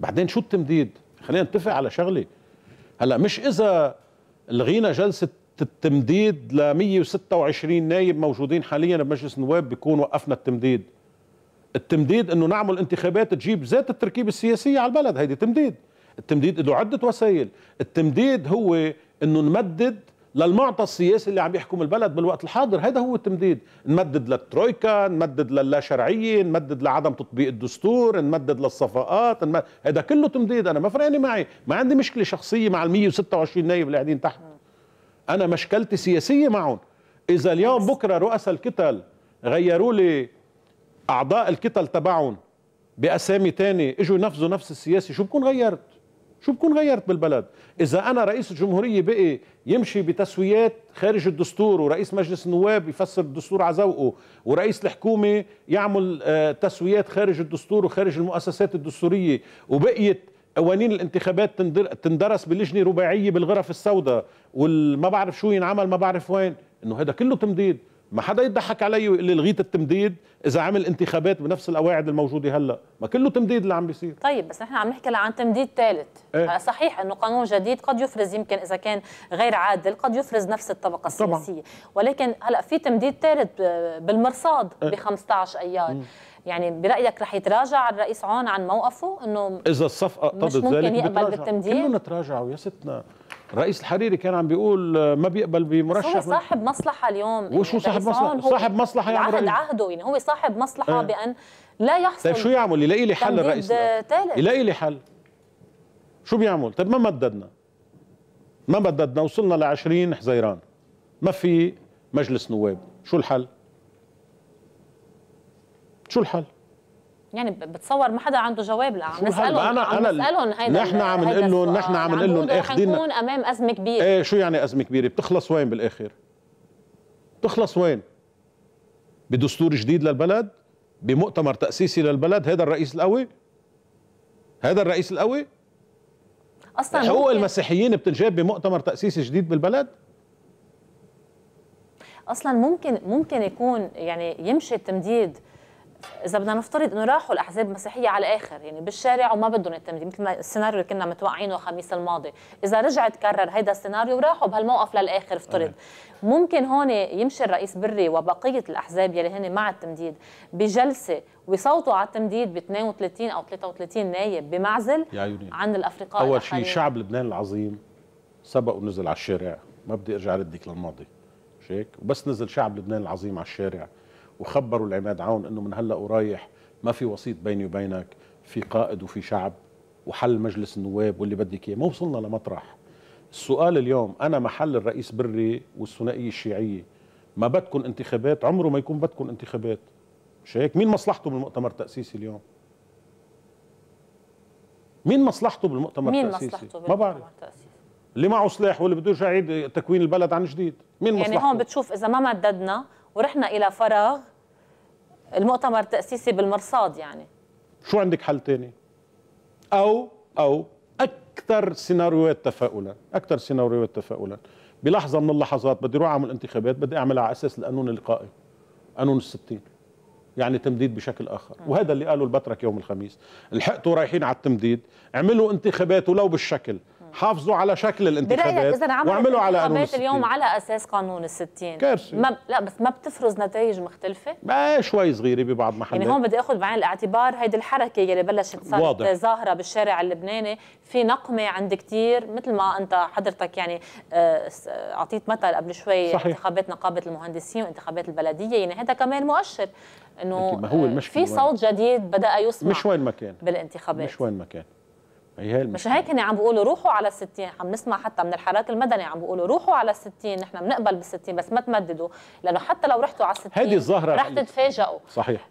بعدين شو التمديد خلينا نتفق على شغله هلا مش اذا لغينا جلسه التمديد ل 126 نايب موجودين حاليا بمجلس النواب بيكون وقفنا التمديد التمديد انه نعمل انتخابات تجيب ذات التركيبه السياسيه على البلد هيدي تمديد التمديد له عده وسائل التمديد هو انه نمدد للمعطى السياسي اللي عم يحكم البلد بالوقت الحاضر هذا هو التمديد نمدد للترويكا نمدد للاشرعية نمدد لعدم تطبيق الدستور نمدد للصفقات نمدد... هذا كله تمديد أنا ما فرقني معي ما عندي مشكلة شخصية مع ال 126 نايب اللي قاعدين تحت أنا مشكلتي سياسية معهم إذا اليوم بكرة رؤساء الكتل غيروا لي اعضاء الكتل تبعهم باسامي تاني اجوا ينفذوا نفس السياسه شو بكون غيرت شو بكون غيرت بالبلد اذا انا رئيس الجمهوريه بقي يمشي بتسويات خارج الدستور ورئيس مجلس النواب يفسر الدستور على ذوقه ورئيس الحكومه يعمل آه، تسويات خارج الدستور وخارج المؤسسات الدستوريه وبقيت قوانين الانتخابات تندرس بلجنه رباعيه بالغرف السوداء والما بعرف شو ينعمل ما بعرف وين انه هذا كله تمديد ما حدا يضحك علي ويقول لي لغيت التمديد اذا عمل انتخابات بنفس القواعد الموجوده هلا ما كله تمديد اللي عم بيصير طيب بس نحن عم نحكي عن تمديد ثالث إيه؟ آه، صحيح انه قانون جديد قد يفرز يمكن اذا كان غير عادل قد يفرز نفس الطبقه السياسيه طبعا. ولكن هلا في تمديد ثالث بالمرصاد إيه؟ ب 15 ايار مم. يعني برايك رح يتراجع الرئيس عون عن موقفه انه اذا الصفقه قضت ذلك مش ممكن يقبل بالتمديد كلنا تراجعوا يا ستنا الرئيس الحريري كان عم بيقول آه، ما بيقبل بمرشح يعني هو صاحب مصلحه اليوم وشو صاحب مصلحه صاحب مصلحه يعني عهد عهده يعني هو صاحب مصلحه آه. بان لا يحصل طيب شو يعمل يلاقي لي حل الرئيس يلاقي لي حل شو بيعمل طيب ما مددنا ما مددنا وصلنا ل 20 حزيران ما في مجلس نواب شو الحل شو الحل يعني بتصور ما حدا عنده جواب لا عم نسالهم انا عم نسالهم هيدا نحن عم نقول لهم نحن عم نقول لهم اخذين نكون امام ازمه كبيره ايه شو يعني ازمه كبيره بتخلص وين بالاخر بتخلص وين بدستور جديد للبلد بمؤتمر تاسيسي للبلد هذا الرئيس القوي هذا الرئيس القوي اصلا هو المسيحيين بتنجاب بمؤتمر تاسيسي جديد بالبلد اصلا ممكن ممكن يكون يعني يمشي التمديد اذا بدنا نفترض انه راحوا الاحزاب المسيحيه على الاخر يعني بالشارع وما بدهم التمديد مثل ما السيناريو اللي كنا متوقعينه خميس الماضي اذا رجع تكرر هيدا السيناريو وراحوا بهالموقف للاخر افترض ممكن هون يمشي الرئيس بري وبقيه الاحزاب يلي هن مع التمديد بجلسه ويصوتوا على التمديد ب 32 او 33 نايب بمعزل عن الافرقاء اول شيء شعب لبنان العظيم سبق ونزل على الشارع ما بدي ارجع ردك للماضي شيك وبس نزل شعب لبنان العظيم على الشارع وخبروا العماد عون انه من هلا ورايح ما في وسيط بيني وبينك في قائد وفي شعب وحل مجلس النواب واللي بدك اياه ما وصلنا لمطرح السؤال اليوم انا محل الرئيس بري والثنائيه الشيعيه ما بدكم انتخابات عمره ما يكون بدكم انتخابات مش هيك مين مصلحته بالمؤتمر التاسيسي اليوم مين مصلحته بالمؤتمر مين التاسيسي مصلحته بالمؤتمر ما بعرف اللي معه سلاح واللي بده يرجع يعيد تكوين البلد عن جديد مين يعني مصلحته يعني هون بتشوف اذا ما مددنا ورحنا الى فراغ المؤتمر التاسيسي بالمرصاد يعني شو عندك حل ثاني او او اكثر سيناريوهات تفاؤلا اكثر سيناريوهات تفاؤلا بلحظه من اللحظات بدي اروح اعمل انتخابات بدي اعملها على اساس القانون القائم قانون الستين يعني تمديد بشكل اخر وهذا اللي قاله البترك يوم الخميس لحقتوا رايحين على التمديد اعملوا انتخابات ولو بالشكل حافظوا على شكل الانتخابات واعملوا على قانون الستين. اليوم على اساس قانون الستين كارثه ما ب... لا بس ما بتفرز نتائج مختلفه ما شوي صغيره ببعض محلات يعني هون بدي اخذ بعين الاعتبار هيدي الحركه يلي بلشت صارت ظاهره بالشارع اللبناني في نقمه عند كثير مثل ما انت حضرتك يعني آه، اعطيت مثل قبل شوي صحيح. انتخابات نقابه المهندسين وانتخابات البلديه يعني هذا كمان مؤشر انه ما هو آه، في صوت جديد بدا يسمع مش وين ما كان بالانتخابات مش وين ما كان هي هي مش هيك هن يعني عم بيقولوا روحوا على الستين عم نسمع حتى من الحراك المدني عم بيقولوا روحوا على الستين نحن بنقبل بالستين بس ما تمددوا لانه حتى لو رحتوا على الستين هذه الظاهره رح تتفاجئوا صحيح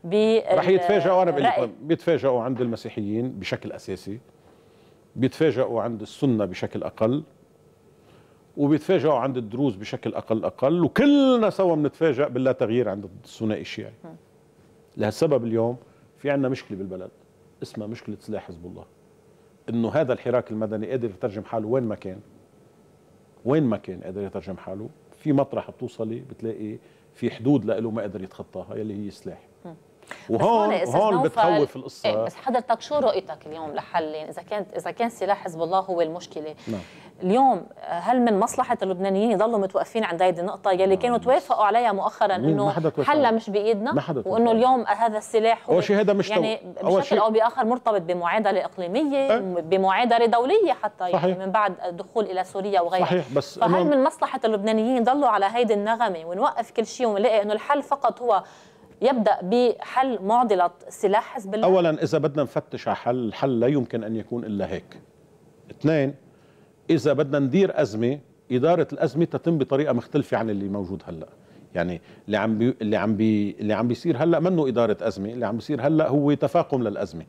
رح يتفاجئوا انا بقول بيتفاجئوا عند المسيحيين بشكل اساسي بيتفاجئوا عند السنه بشكل اقل وبيتفاجئوا عند الدروز بشكل اقل اقل وكلنا سوا بنتفاجئ باللا تغيير عند الثنائي الشيعي لهالسبب اليوم في عندنا مشكله بالبلد اسمها مشكله سلاح حزب الله انه هذا الحراك المدني قادر يترجم حاله وين ما كان وين ما كان قادر يترجم حاله في مطرح بتوصلي بتلاقي في حدود له ما قادر يتخطاها يلي هي سلاح وهون هون بتخوف القصه إيه بس حضرتك شو رؤيتك اليوم لحل يعني اذا كانت اذا كان سلاح حزب الله هو المشكله نعم. اليوم هل من مصلحه اللبنانيين يضلوا متوقفين عند هذه النقطه يلي آه، كانوا توافقوا عليها مؤخرا انه حلا مش بايدنا وانه اليوم هذا السلاح هو شيء هذا مش يعني بشكل او باخر مرتبط بمعادله اقليميه أه؟ بمعادله دوليه حتى يعني صحيح. يعني من بعد الدخول الى سوريا وغيرها صحيح بس فهل من مصلحه اللبنانيين يضلوا على هيدي النغمه ونوقف كل شيء ونلاقي انه الحل فقط هو يبدا بحل معضله سلاح حزب الله اولا اذا بدنا نفتش على حل الحل لا يمكن ان يكون الا هيك اثنين اذا بدنا ندير ازمه اداره الازمه تتم بطريقه مختلفه عن اللي موجود هلا يعني اللي عم بي اللي عم بي اللي عم بيصير هلا منه اداره ازمه اللي عم بيصير هلا هو تفاقم للازمه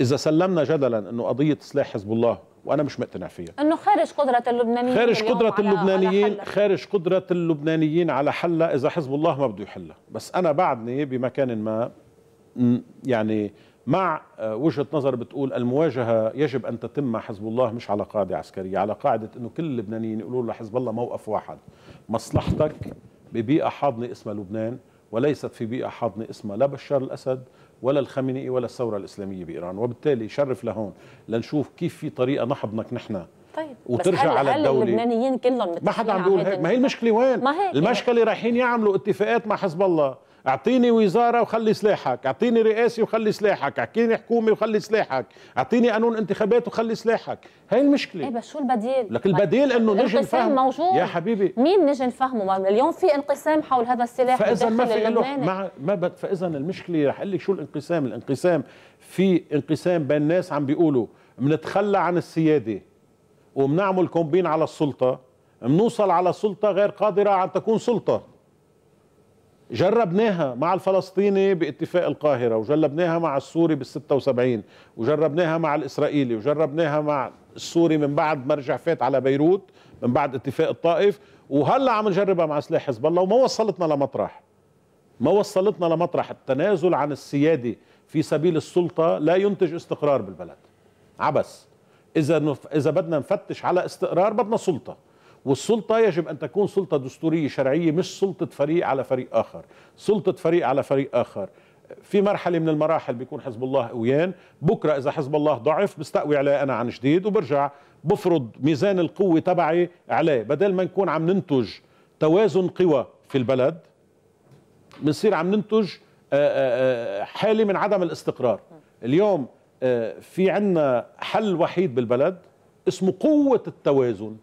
اذا سلمنا جدلا انه قضيه سلاح حزب الله وانا مش مقتنع فيها انه خارج قدره اللبنانيين خارج قدره اللبنانيين على خارج قدره اللبنانيين على حلها اذا حزب الله ما بده يحلها بس انا بعدني بمكان ما يعني مع آه، وجهه نظر بتقول المواجهه يجب ان تتم مع حزب الله مش على قاعده عسكريه على قاعده انه كل اللبنانيين يقولوا لحزب الله موقف واحد مصلحتك ببيئه حاضنه اسمها لبنان وليست في بيئه حاضنه اسمها لا بشار الاسد ولا الخامنئي ولا الثوره الاسلاميه بايران وبالتالي شرف لهون لنشوف كيف في طريقه نحضنك نحن طيب وترجع بس هل على الدوله اللبنانيين كلهم ما حدا عم بيقول هيك ما هي المشكله وين ما هيك المشكله رايحين يعملوا اتفاقات مع حزب الله اعطيني وزاره وخلي سلاحك اعطيني رئاسي وخلي سلاحك اعطيني حكومه وخلي سلاحك اعطيني قانون انتخابات وخلي سلاحك هي المشكله ايه بس شو البديل لك البديل انه نجي نفهم موجود يا حبيبي مين نجي نفهمه اليوم في انقسام حول هذا السلاح فاذا ما في له ما بد فاذا المشكله رح اقول لك شو الانقسام الانقسام في انقسام بين ناس عم بيقولوا بنتخلى عن السياده وبنعمل كومبين على السلطه بنوصل على سلطه غير قادره على ان تكون سلطه جربناها مع الفلسطيني باتفاق القاهرة وجربناها مع السوري بال 76 وجربناها مع الإسرائيلي وجربناها مع السوري من بعد ما رجع فات على بيروت من بعد اتفاق الطائف وهلا عم نجربها مع سلاح حزب الله وما وصلتنا لمطرح ما وصلتنا لمطرح التنازل عن السيادة في سبيل السلطة لا ينتج استقرار بالبلد عبس إذا نف... إذا بدنا نفتش على استقرار بدنا سلطة والسلطة يجب أن تكون سلطة دستورية شرعية مش سلطة فريق على فريق آخر سلطة فريق على فريق آخر في مرحله من المراحل بيكون حزب الله قويان بكره اذا حزب الله ضعف بستقوي عليه انا عن جديد وبرجع بفرض ميزان القوه تبعي عليه بدل ما نكون عم ننتج توازن قوى في البلد بنصير عم ننتج آه، آه، آه، حاله من عدم الاستقرار اليوم في عندنا حل وحيد بالبلد اسمه قوه التوازن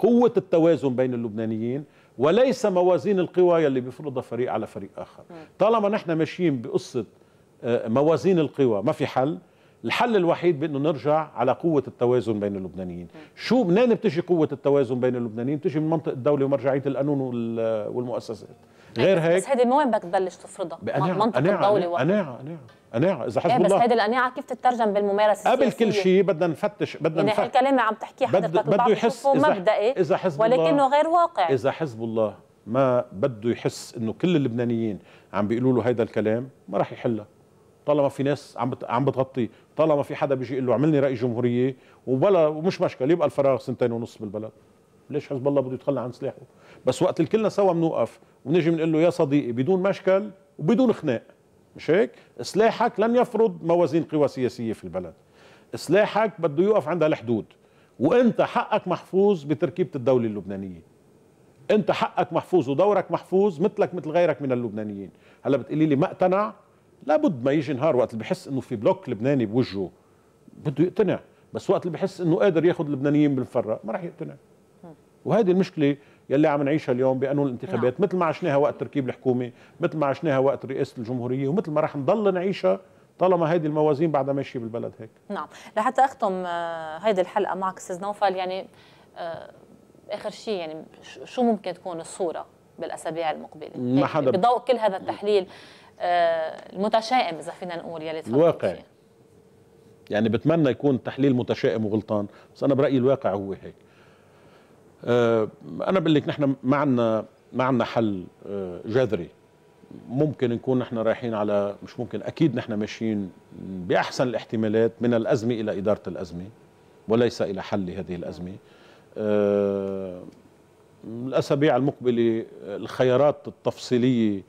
قوة التوازن بين اللبنانيين وليس موازين القوى يلي بيفرضها فريق على فريق آخر طالما نحن ماشيين بقصة آه، موازين القوى ما في حل الحل الوحيد بانه نرجع على قوه التوازن بين اللبنانيين شو منين بتجي قوه التوازن بين اللبنانيين بتجي من منطق الدوله ومرجعيه القانون والمؤسسات غير هيك بس هيدي من وين بدك تبلش تفرضها منطق أنا الدوله أنا أنا أنا قناعه اذا حزب إيه بس الله هيدي القناعه كيف تترجم بالممارسه قبل كل شيء بدنا نفتش بدنا يعني نفتش الكلام اللي عم تحكيه حضرتك بده يحس إذا مبدئي إذا حزب ولكنه غير واقعي اذا حزب الله ما بده يحس انه كل اللبنانيين عم بيقولوا له هيدا الكلام ما راح يحلها طالما في ناس عم عم بتغطيه طالما في حدا بيجي يقول له اعمل لي راي جمهوريه وبلا ومش مشكله يبقى الفراغ سنتين ونص بالبلد ليش حزب الله بده يتخلى عن سلاحه بس وقت الكلنا سوا بنوقف ونجي بنقول له يا صديقي بدون مشكل وبدون خناق مش هيك إصلاحك لن يفرض موازين قوى سياسية في البلد إصلاحك بده يقف عند الحدود وأنت حقك محفوظ بتركيبة الدولة اللبنانية أنت حقك محفوظ ودورك محفوظ مثلك مثل غيرك من اللبنانيين هلا بتقولي لي ما اقتنع لابد ما يجي نهار وقت اللي بحس انه في بلوك لبناني بوجهه بده يقتنع بس وقت اللي بحس انه قادر ياخذ اللبنانيين بالفرق ما راح يقتنع وهذه المشكله يلي عم نعيشها اليوم بقانون الانتخابات نعم. مثل ما عشناها وقت تركيب الحكومه مثل ما عشناها وقت رئاسه الجمهوريه ومثل ما رح نضل نعيشها طالما هيدي الموازين بعدها ماشيه بالبلد هيك نعم لحتى اختم آه، هيدي الحلقه معك استاذ نوفل يعني آه، اخر شيء يعني شو ممكن تكون الصوره بالاسابيع المقبله ما يعني حدا بضوء كل هذا التحليل آه، المتشائم اذا فينا نقول يلي الواقع يعني بتمنى يكون التحليل متشائم وغلطان بس انا برايي الواقع هو هيك آه، انا بقول لك نحن ما عندنا ما عندنا حل آه، جذري ممكن نكون نحن رايحين على مش ممكن اكيد نحن ماشيين باحسن الاحتمالات من الازمه الى اداره الازمه وليس الى حل هذه الازمه آه، الاسابيع المقبله الخيارات التفصيليه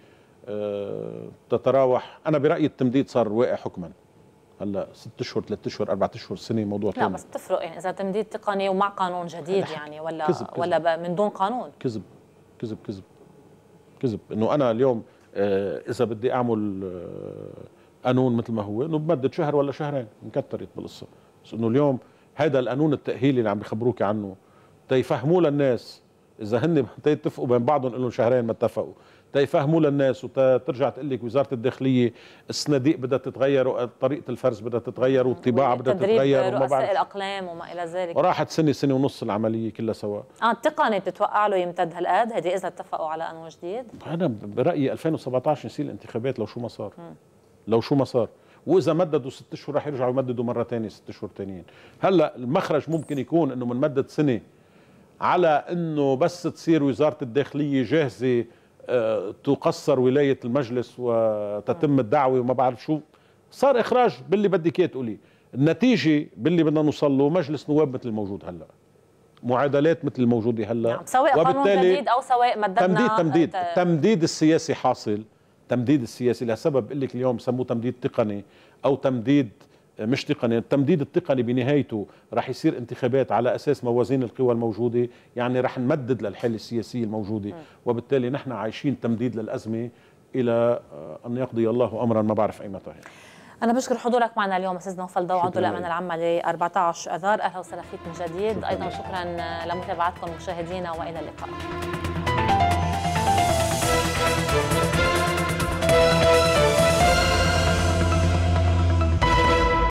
تتراوح انا برايي التمديد صار واقع حكما هلا ست اشهر ثلاث اشهر اربع اشهر سنه موضوع لا تاني. بس بتفرق يعني اذا تمديد تقني ومع قانون جديد يعني ولا كذب كذب. ولا من دون قانون كذب كذب كذب كذب انه انا اليوم آه اذا بدي اعمل آه قانون مثل ما هو انه بمده شهر ولا شهرين انكترت بالقصه بس انه اليوم هذا القانون التاهيلي اللي عم بخبروك عنه تيفهموه للناس اذا هن تيتفقوا بين بعضهم لهم شهرين ما اتفقوا تيفهموا للناس وترجع تقول لك وزاره الداخليه الصناديق بدها تتغير وطريقه الفرز بدها تتغير والطباعه بدها تتغير وما بعرف الاقلام وما الى ذلك راحت سنه سنه ونص العمليه كلها سوا اه التقني بتتوقع له يمتد هالقد هذه اذا اتفقوا على قانون جديد انا برايي 2017 نسيل الانتخابات لو شو ما صار لو شو ما صار واذا مددوا ست شهور رح يرجعوا يمددوا مره ثانيه ست شهور ثانيين هلا المخرج ممكن يكون انه بنمدد سنه على انه بس تصير وزاره الداخليه جاهزه تقصر ولايه المجلس وتتم نعم. الدعوه وما بعرف شو صار اخراج باللي بدك اياه تقوليه النتيجه باللي بدنا نوصل له مجلس نواب مثل الموجود هلا معادلات مثل الموجوده هلا نعم سواء قانون تمديد او سواء مددنا تمديد تمديد تمديد السياسي حاصل تمديد السياسي لسبب بقول لك اليوم سموه تمديد تقني او تمديد مش تقني التمديد التقني بنهايته رح يصير انتخابات على اساس موازين القوى الموجوده يعني رح نمدد للحل السياسي الموجوده وبالتالي نحن عايشين تمديد للازمه الى آه، ان يقضي الله امرا ما بعرف ايمتى أنا بشكر حضورك معنا اليوم أستاذ نوفل ضو عضو الأمن العامة ل 14 آذار أهلا وسهلا فيك من جديد أيضا شكرا آه، لمتابعتكم مشاهدينا وإلى اللقاء